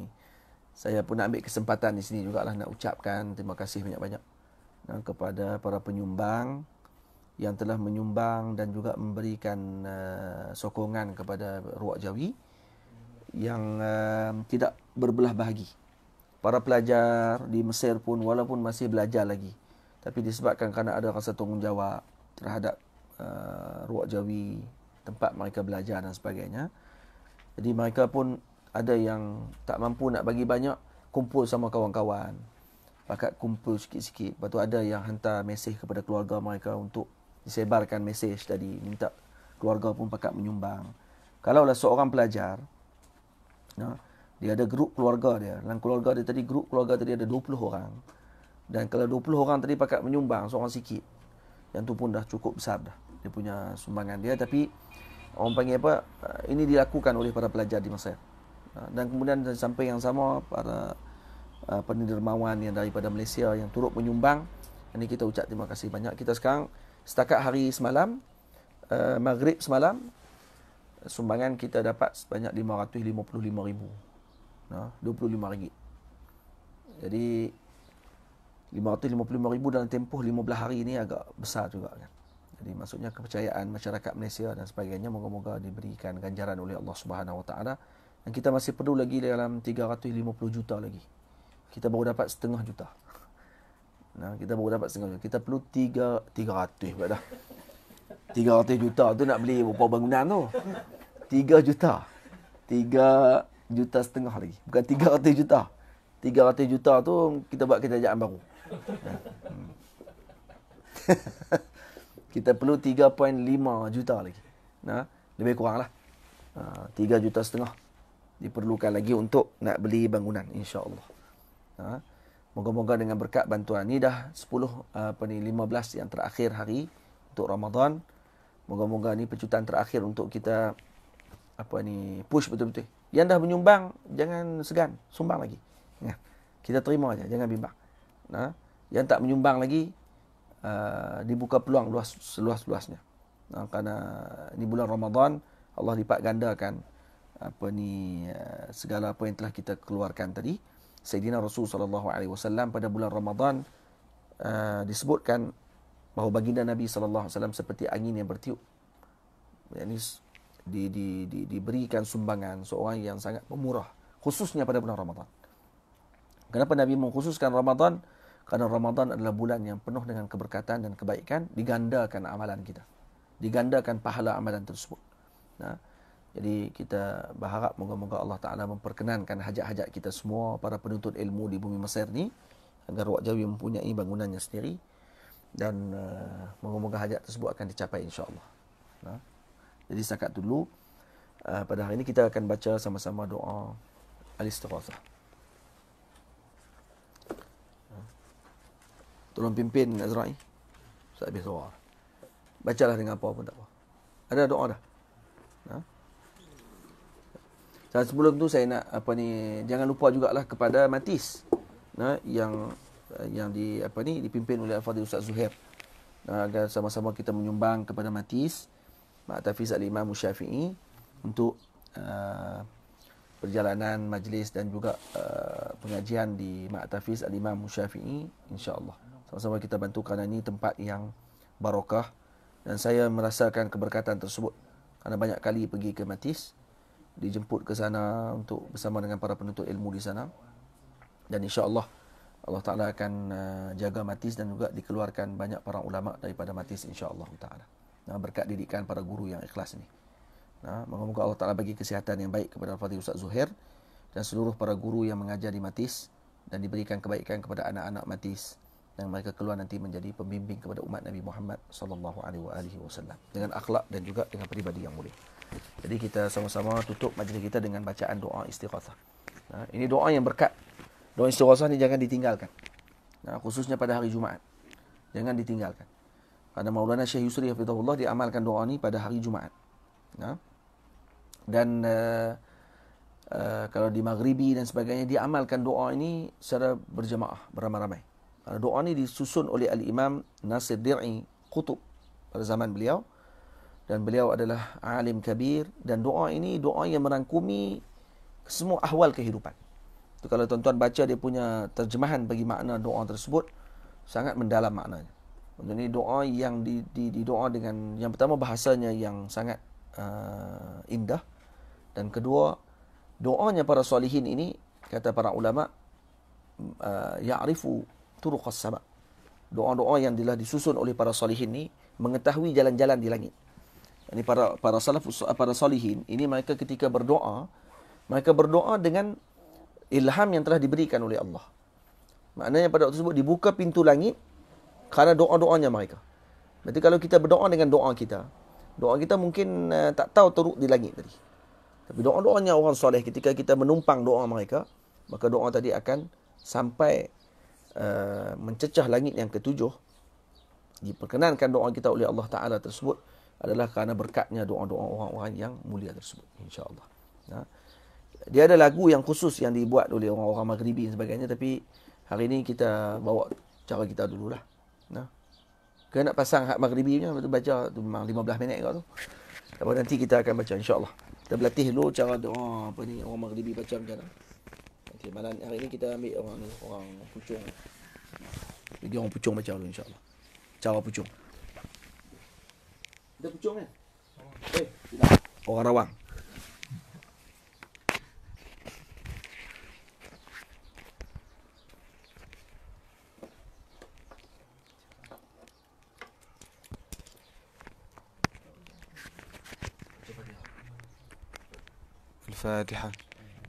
Saya pun nak ambil kesempatan di sini juga lah Nak ucapkan terima kasih banyak-banyak eh, Kepada para penyumbang Yang telah menyumbang dan juga memberikan uh, Sokongan kepada Ruak Jawi Yang uh, tidak berbelah bahagi Para pelajar di Mesir pun walaupun masih belajar lagi Tapi disebabkan kerana ada rasa tanggungjawab Terhadap uh, Ruak Jawi Tempat mereka belajar dan sebagainya jadi mereka pun ada yang tak mampu nak bagi banyak, kumpul sama kawan-kawan. Pakat kumpul sikit-sikit. Lepas tu ada yang hantar mesej kepada keluarga mereka untuk disebarkan mesej tadi. Minta keluarga pun pakat menyumbang. Kalau lah seorang pelajar, dia ada grup keluarga dia. Dalam keluarga dia tadi, grup keluarga tadi ada 20 orang. Dan kalau 20 orang tadi pakat menyumbang, seorang sikit. Yang tu pun dah cukup besar dah. Dia punya sumbangan dia. Tapi orang panggil apa eh, ini dilakukan oleh para pelajar di Mesir eh, dan kemudian sampai yang sama para eh, pendermawan yang daripada Malaysia yang turut menyumbang ini kita ucap terima kasih banyak kita sekarang setakat hari semalam maghrib semalam sumbangan kita dapat sebanyak 555 ribu 25 ringgit jadi 555 ribu dalam tempoh 15 hari ini agak besar juga kan jadi maksudnya kepercayaan masyarakat Malaysia dan sebagainya moga-moga diberikan ganjaran oleh Allah Subhanahu Wa Taala. Dan kita masih perlu lagi dalam 350 juta lagi. Kita baru dapat setengah juta. <laughs> Nah, kita baru dapat setengah juta. Kita perlu 3 300 buat dah. 300 juta tu nak beli rupa bangunan tu. 3 juta. 3 juta setengah lagi. Bukan 300 juta. 300 juta tu kita buat kerjaan baru. Nah. <laughs> Hmm. <laughs> kita perlu 3.5 juta lagi. Nah, lebih kurang lah. 3 ah, juta setengah diperlukan lagi untuk nak beli bangunan insyaAllah. Ha. Moga-moga dengan berkat bantuan ini dah 10 ah, apa ni 15 yang terakhir hari untuk Ramadan. Moga-moga ni pecutan terakhir untuk kita apa ni push betul-betul. Yang dah menyumbang jangan segan, sumbang lagi. Ya. Kita terima aja, jangan bimbang. Nah, ha. yang tak menyumbang lagi uh, dibuka peluang luas seluas-luasnya. Uh, karena ini bulan Ramadan Allah lipat gandakan apa ni uh, segala apa yang telah kita keluarkan tadi. Sayyidina Rasul sallallahu alaihi wasallam pada bulan Ramadan uh, disebutkan bahawa baginda Nabi sallallahu alaihi wasallam seperti angin yang bertiup. Yani di, di, di, diberikan sumbangan seorang yang sangat pemurah khususnya pada bulan Ramadan. Kenapa Nabi mengkhususkan Ramadan? Karena Ramadan adalah bulan yang penuh dengan keberkatan dan kebaikan digandakan amalan kita. Digandakan pahala amalan tersebut. Nah, jadi kita berharap moga-moga Allah Taala memperkenankan hajat-hajat kita semua para penuntut ilmu di bumi Mesir ni agar Wak Jawi mempunyai bangunannya sendiri dan uh, moga-moga hajat tersebut akan dicapai insya-Allah. Nah. Jadi setakat dulu uh, pada hari ini kita akan baca sama-sama doa al-istighatsah. Tolong pimpin Azrai. Ustaz habis doa. Bacalah dengan apa pun tak apa. Ada doa dah. Ha? Dan sebelum tu saya nak apa ni jangan lupa jugalah kepada Matis. Nah, ha? yang yang di apa ni dipimpin oleh Al-Fadhil Ustaz Zuhair. Ha? agar sama-sama kita menyumbang kepada Matis. Mak Tafiz Al-Imam Musyafi'i untuk uh, perjalanan majlis dan juga uh, pengajian di Mak Tafiz Al-Imam Musyafi'i insyaAllah. Sama-sama kita bantu kerana ini tempat yang barokah dan saya merasakan keberkatan tersebut kerana banyak kali pergi ke Matis dijemput ke sana untuk bersama dengan para penuntut ilmu di sana dan insya-Allah Allah Taala akan uh, jaga Matis dan juga dikeluarkan banyak para ulama daripada Matis insya-Allah Taala. Nah, berkat didikan para guru yang ikhlas ini. Nah, moga Allah Taala bagi kesihatan yang baik kepada Fadil Ustaz Zuhair dan seluruh para guru yang mengajar di Matis dan diberikan kebaikan kepada anak-anak Matis yang mereka keluar nanti menjadi pembimbing kepada umat Nabi Muhammad sallallahu alaihi wasallam dengan akhlak dan juga dengan peribadi yang mulia. Jadi kita sama-sama tutup majlis kita dengan bacaan doa istighosah. Nah, ini doa yang berkat. Doa istighosah ini jangan ditinggalkan. Nah, khususnya pada hari Jumaat. Jangan ditinggalkan. Karena Maulana Syekh Yusri Hafizahullah diamalkan doa ini pada hari Jumaat. Nah, dan uh, uh, kalau di Maghribi dan sebagainya, diamalkan doa ini secara berjemaah, beramai-ramai doa ini disusun oleh Al-Imam Nasir Dir'i Qutub pada zaman beliau. Dan beliau adalah alim kabir. Dan doa ini doa yang merangkumi semua ahwal kehidupan. Itu kalau tuan-tuan baca dia punya terjemahan bagi makna doa tersebut, sangat mendalam maknanya. Untuk ini doa yang di, di, di doa dengan yang pertama bahasanya yang sangat uh, indah dan kedua doanya para solihin ini kata para ulama uh, ya'rifu turuq as-sama. Doa-doa yang telah disusun oleh para solihin ini mengetahui jalan-jalan di langit. Ini para para salaf para solihin ini mereka ketika berdoa mereka berdoa dengan ilham yang telah diberikan oleh Allah. Maknanya pada waktu tersebut dibuka pintu langit kerana doa-doanya mereka. Berarti kalau kita berdoa dengan doa kita, doa kita mungkin uh, tak tahu teruk di langit tadi. Tapi doa-doanya orang soleh ketika kita menumpang doa mereka, maka doa tadi akan sampai Uh, mencecah langit yang ketujuh diperkenankan doa kita oleh Allah Taala tersebut adalah kerana berkatnya doa-doa orang-orang yang mulia tersebut insya-Allah. Ya. Dia ada lagu yang khusus yang dibuat oleh orang-orang Maghribi dan sebagainya tapi hari ini kita bawa cara kita dululah. Ya. Kena nak pasang hak Maghribi punya tu baca tu memang 15 minit kat tu. Tapi nanti kita akan baca insya-Allah. Kita berlatih dulu cara doa apa ni orang Maghribi baca macam mana. Okay, malam hari ni kita ambil orang ni, orang pucung. Bagi orang pucung macam tu insya-Allah. Cawa pucung. Dia pucung kan? Eh, tidak. orang rawang. الفاتحه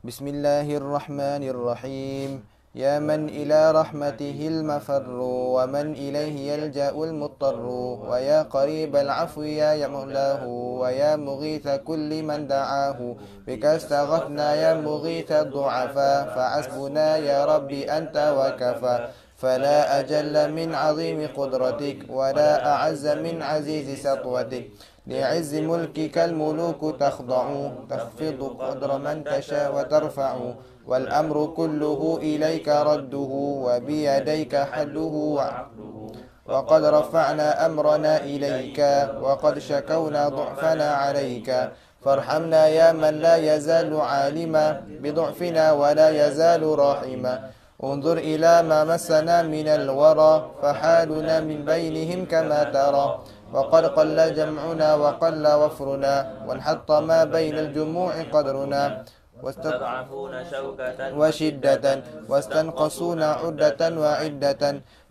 بسم الله الرحمن الرحيم يا من إلى رحمته المفر ومن إليه يلجأ المضطر ويا قريب العفو يا مولاه ويا مغيث كل من دعاه بك استغثنا يا مغيث الضعفاء فحسبنا يا ربي أنت وكفى فلا أجل من عظيم قدرتك ولا أعز من عزيز سطوتك لعز ملكك الملوك تخضع تخفض قدر من تشاء وترفع والأمر كله إليك رده وبيديك حله وقد رفعنا أمرنا إليك وقد شكونا ضعفنا عليك فارحمنا يا من لا يزال عالما بضعفنا ولا يزال راحما انظر إلى ما مسنا من الورى فحالنا من بينهم كما ترى وقد قل جمعنا وقل وفرنا وانحط ما بين الجموع قدرنا واستضعفونا شوكة وشدة واستنقصون عدة وعدة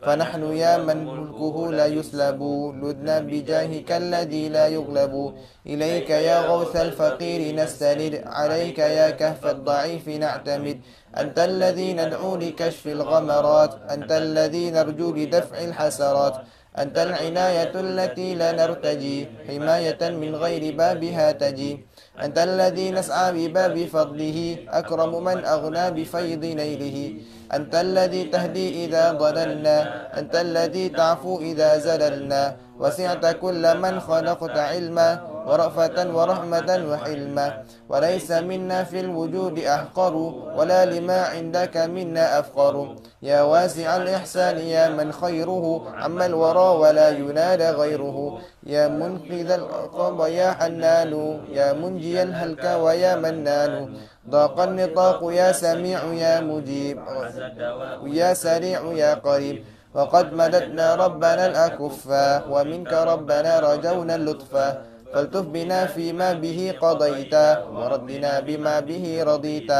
فنحن يا من ملكه لا يسلب لدنا بجاهك الذي لا يغلب إليك يا غوث الفقير نستند عليك يا كهف الضعيف نعتمد أنت الذي ندعو لكشف الغمرات أنت الذي نرجو لدفع الحسرات أنت العناية التي لا نرتجي حماية من غير بابها تجي أنت الذي نسعى بباب فضله أكرم من أغنى بفيض نيله أنت الذي تهدي إذا ضللنا أنت الذي تعفو إذا زللنا وسعت كل من خلقت علما ورأفة ورحمة وحلما وليس منا في الوجود أحقر ولا لما عندك منا أفقر يا واسع الإحسان يا من خيره عما الورى ولا ينال غيره يا منقذ العقاب يا حنان يا منجي الهلك ويا منان ضاق النطاق يا سميع يا مجيب يا سريع يا قريب وقد مددنا ربنا الأكفا ومنك ربنا رجونا اللطفا فالتف بنا فيما به قضيت وردنا بما به رضيت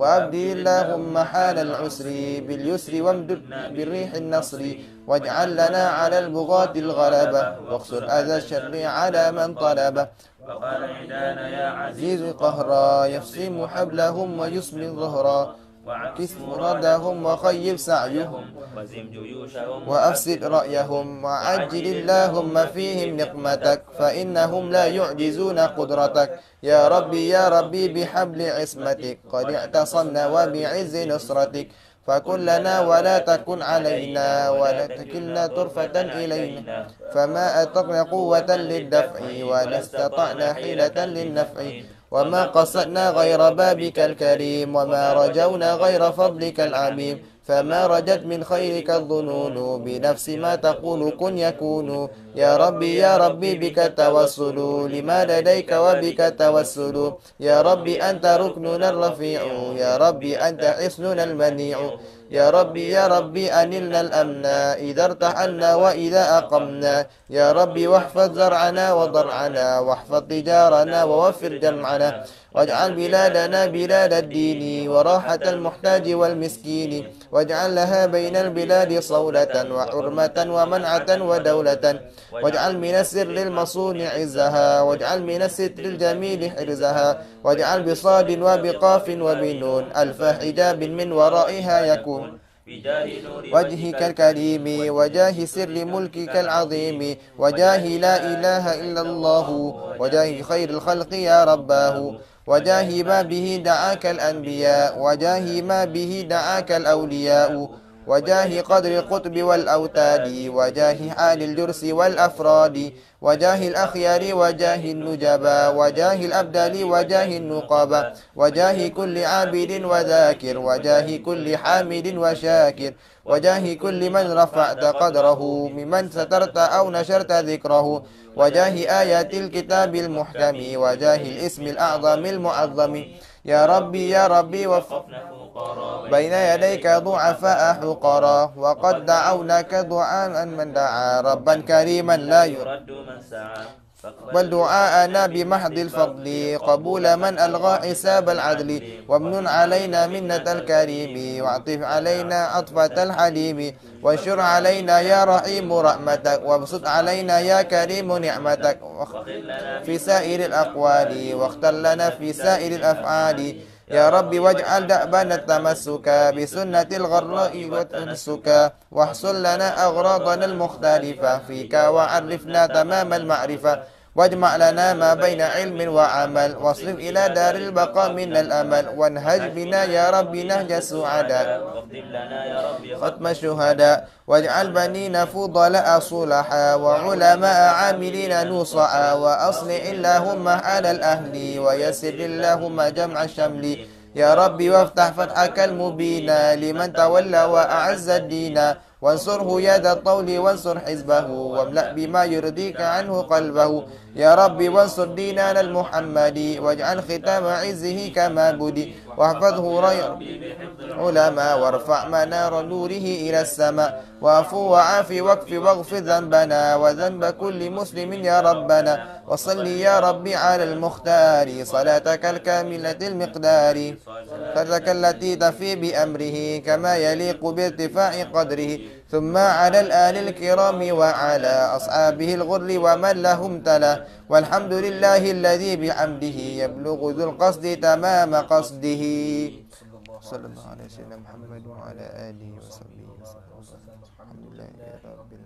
وأبدي اللهم حال العسر باليسر وامدد بالريح النصر واجعل لنا على البغاة الغلبة واخسر أذى الشر على من طلبه فقال عدان يا عزيز قهرا يفصم حبلهم ويصبل ظهرا وعكس مرادهم وخيب سعيهم وزم جيوشهم وأفسد رأيهم وعجل اللهم فيهم نقمتك فإنهم لا يعجزون قدرتك يا ربي يا ربي بحبل عصمتك قد اعتصمنا وبعز نصرتك فكن لنا ولا تكن علينا ولا تكلنا طرفة إلينا فما أتقن قوة للدفع ولا استطعنا حيلة للنفع وما قصدنا غير بابك الكريم وما رجونا غير فضلك العميم فما رجت من خيرك الظنون بنفس ما تقول كن يكون يا ربي يا ربي بك توسل لما لديك وبك توسل يا ربي أنت ركننا الرفيع يا ربي أنت حصننا المنيع يا ربي يا ربي أنلنا الأمن إذا ارتحلنا وإذا أقمنا يا ربي واحفظ زرعنا وضرعنا واحفظ تجارنا ووفر جمعنا واجعل بلادنا بلاد الدين وراحة المحتاج والمسكين واجعل لها بين البلاد صولة وحرمة ومنعة ودولة واجعل من السر للمصون عزها واجعل من الستر الجميل حرزها واجعل بصاد وبقاف وبنون ألف حجاب من ورائها يكون وجهك الكريم وجاه سر ملكك العظيم وجاه لا إله إلا الله وجاه خير الخلق يا رباه وجاه ما به دعاك الأنبياء وجاه ما به دعاك الأولياء وجاه قدر القطب والأوتاد وجاه آل الجرس والأفراد وجاه الأخيار وجاه النجبا وجاه الأبدال وجاه النقبا وجاه كل عابد وذاكر وجاه كل حامد وشاكر وجاه كل من رفعت قدره ممن سترت أو نشرت ذكره وجاه آيات الكتاب المحكم وجاه الاسم الأعظم المعظم يا ربي يا ربي وفقنا بين يديك ضعفاء حقراء وقد دعوناك دعاء من دعا ربا كريما لا يرد من سعى بل دعاءنا بمحض الفضل قبول من ألغى حساب العدل وامنن علينا منة الكريم واعطف علينا عطفة الحليم وانشر علينا يا رحيم رحمتك وابسط علينا يا كريم نعمتك في سائر الأقوال واختر لنا في سائر الأفعال يا رب واجعل دأبنا التمسك بسنة الغراء والتنسك واحصل لنا أغراضنا المختلفة فيك وعرفنا تمام المعرفة واجمع لنا ما بين علم وعمل واصرف إلى دار البقاء من الأمل وانهج بنا يا ربي نهج السعداء ختم الشهداء واجعل بنينا فضلاء صلحا وعلماء عاملين نوصعا وأصلح اللهم على الأهل ويسر اللهم جمع الشمل يا ربي وافتح فتحك المبينا لمن تولى وأعز الدين وانصره يا ذا الطول وانصر حزبه واملأ بما يرضيك عنه قلبه يا رب وانصر ديننا المحمدي واجعل ختام عزه كما بدي واحفظه ري علماء وارفع منار نوره إلى السماء وعفو وعافي واكف واغفر ذنبنا وذنب كل مسلم يا ربنا وصل يا ربي على المختار صلاتك الكاملة المقدار صلاتك التي تفي بأمره كما يليق بارتفاع قدره ثم على الآل الكرام وعلى أصحابه الغر ومن لهم تلا والحمد لله الذي بعمده يبلغ ذو القصد تمام قصده صلى الله على سيدنا محمد وعلى آله وصحبه وسلم الحمد لله رب العالمين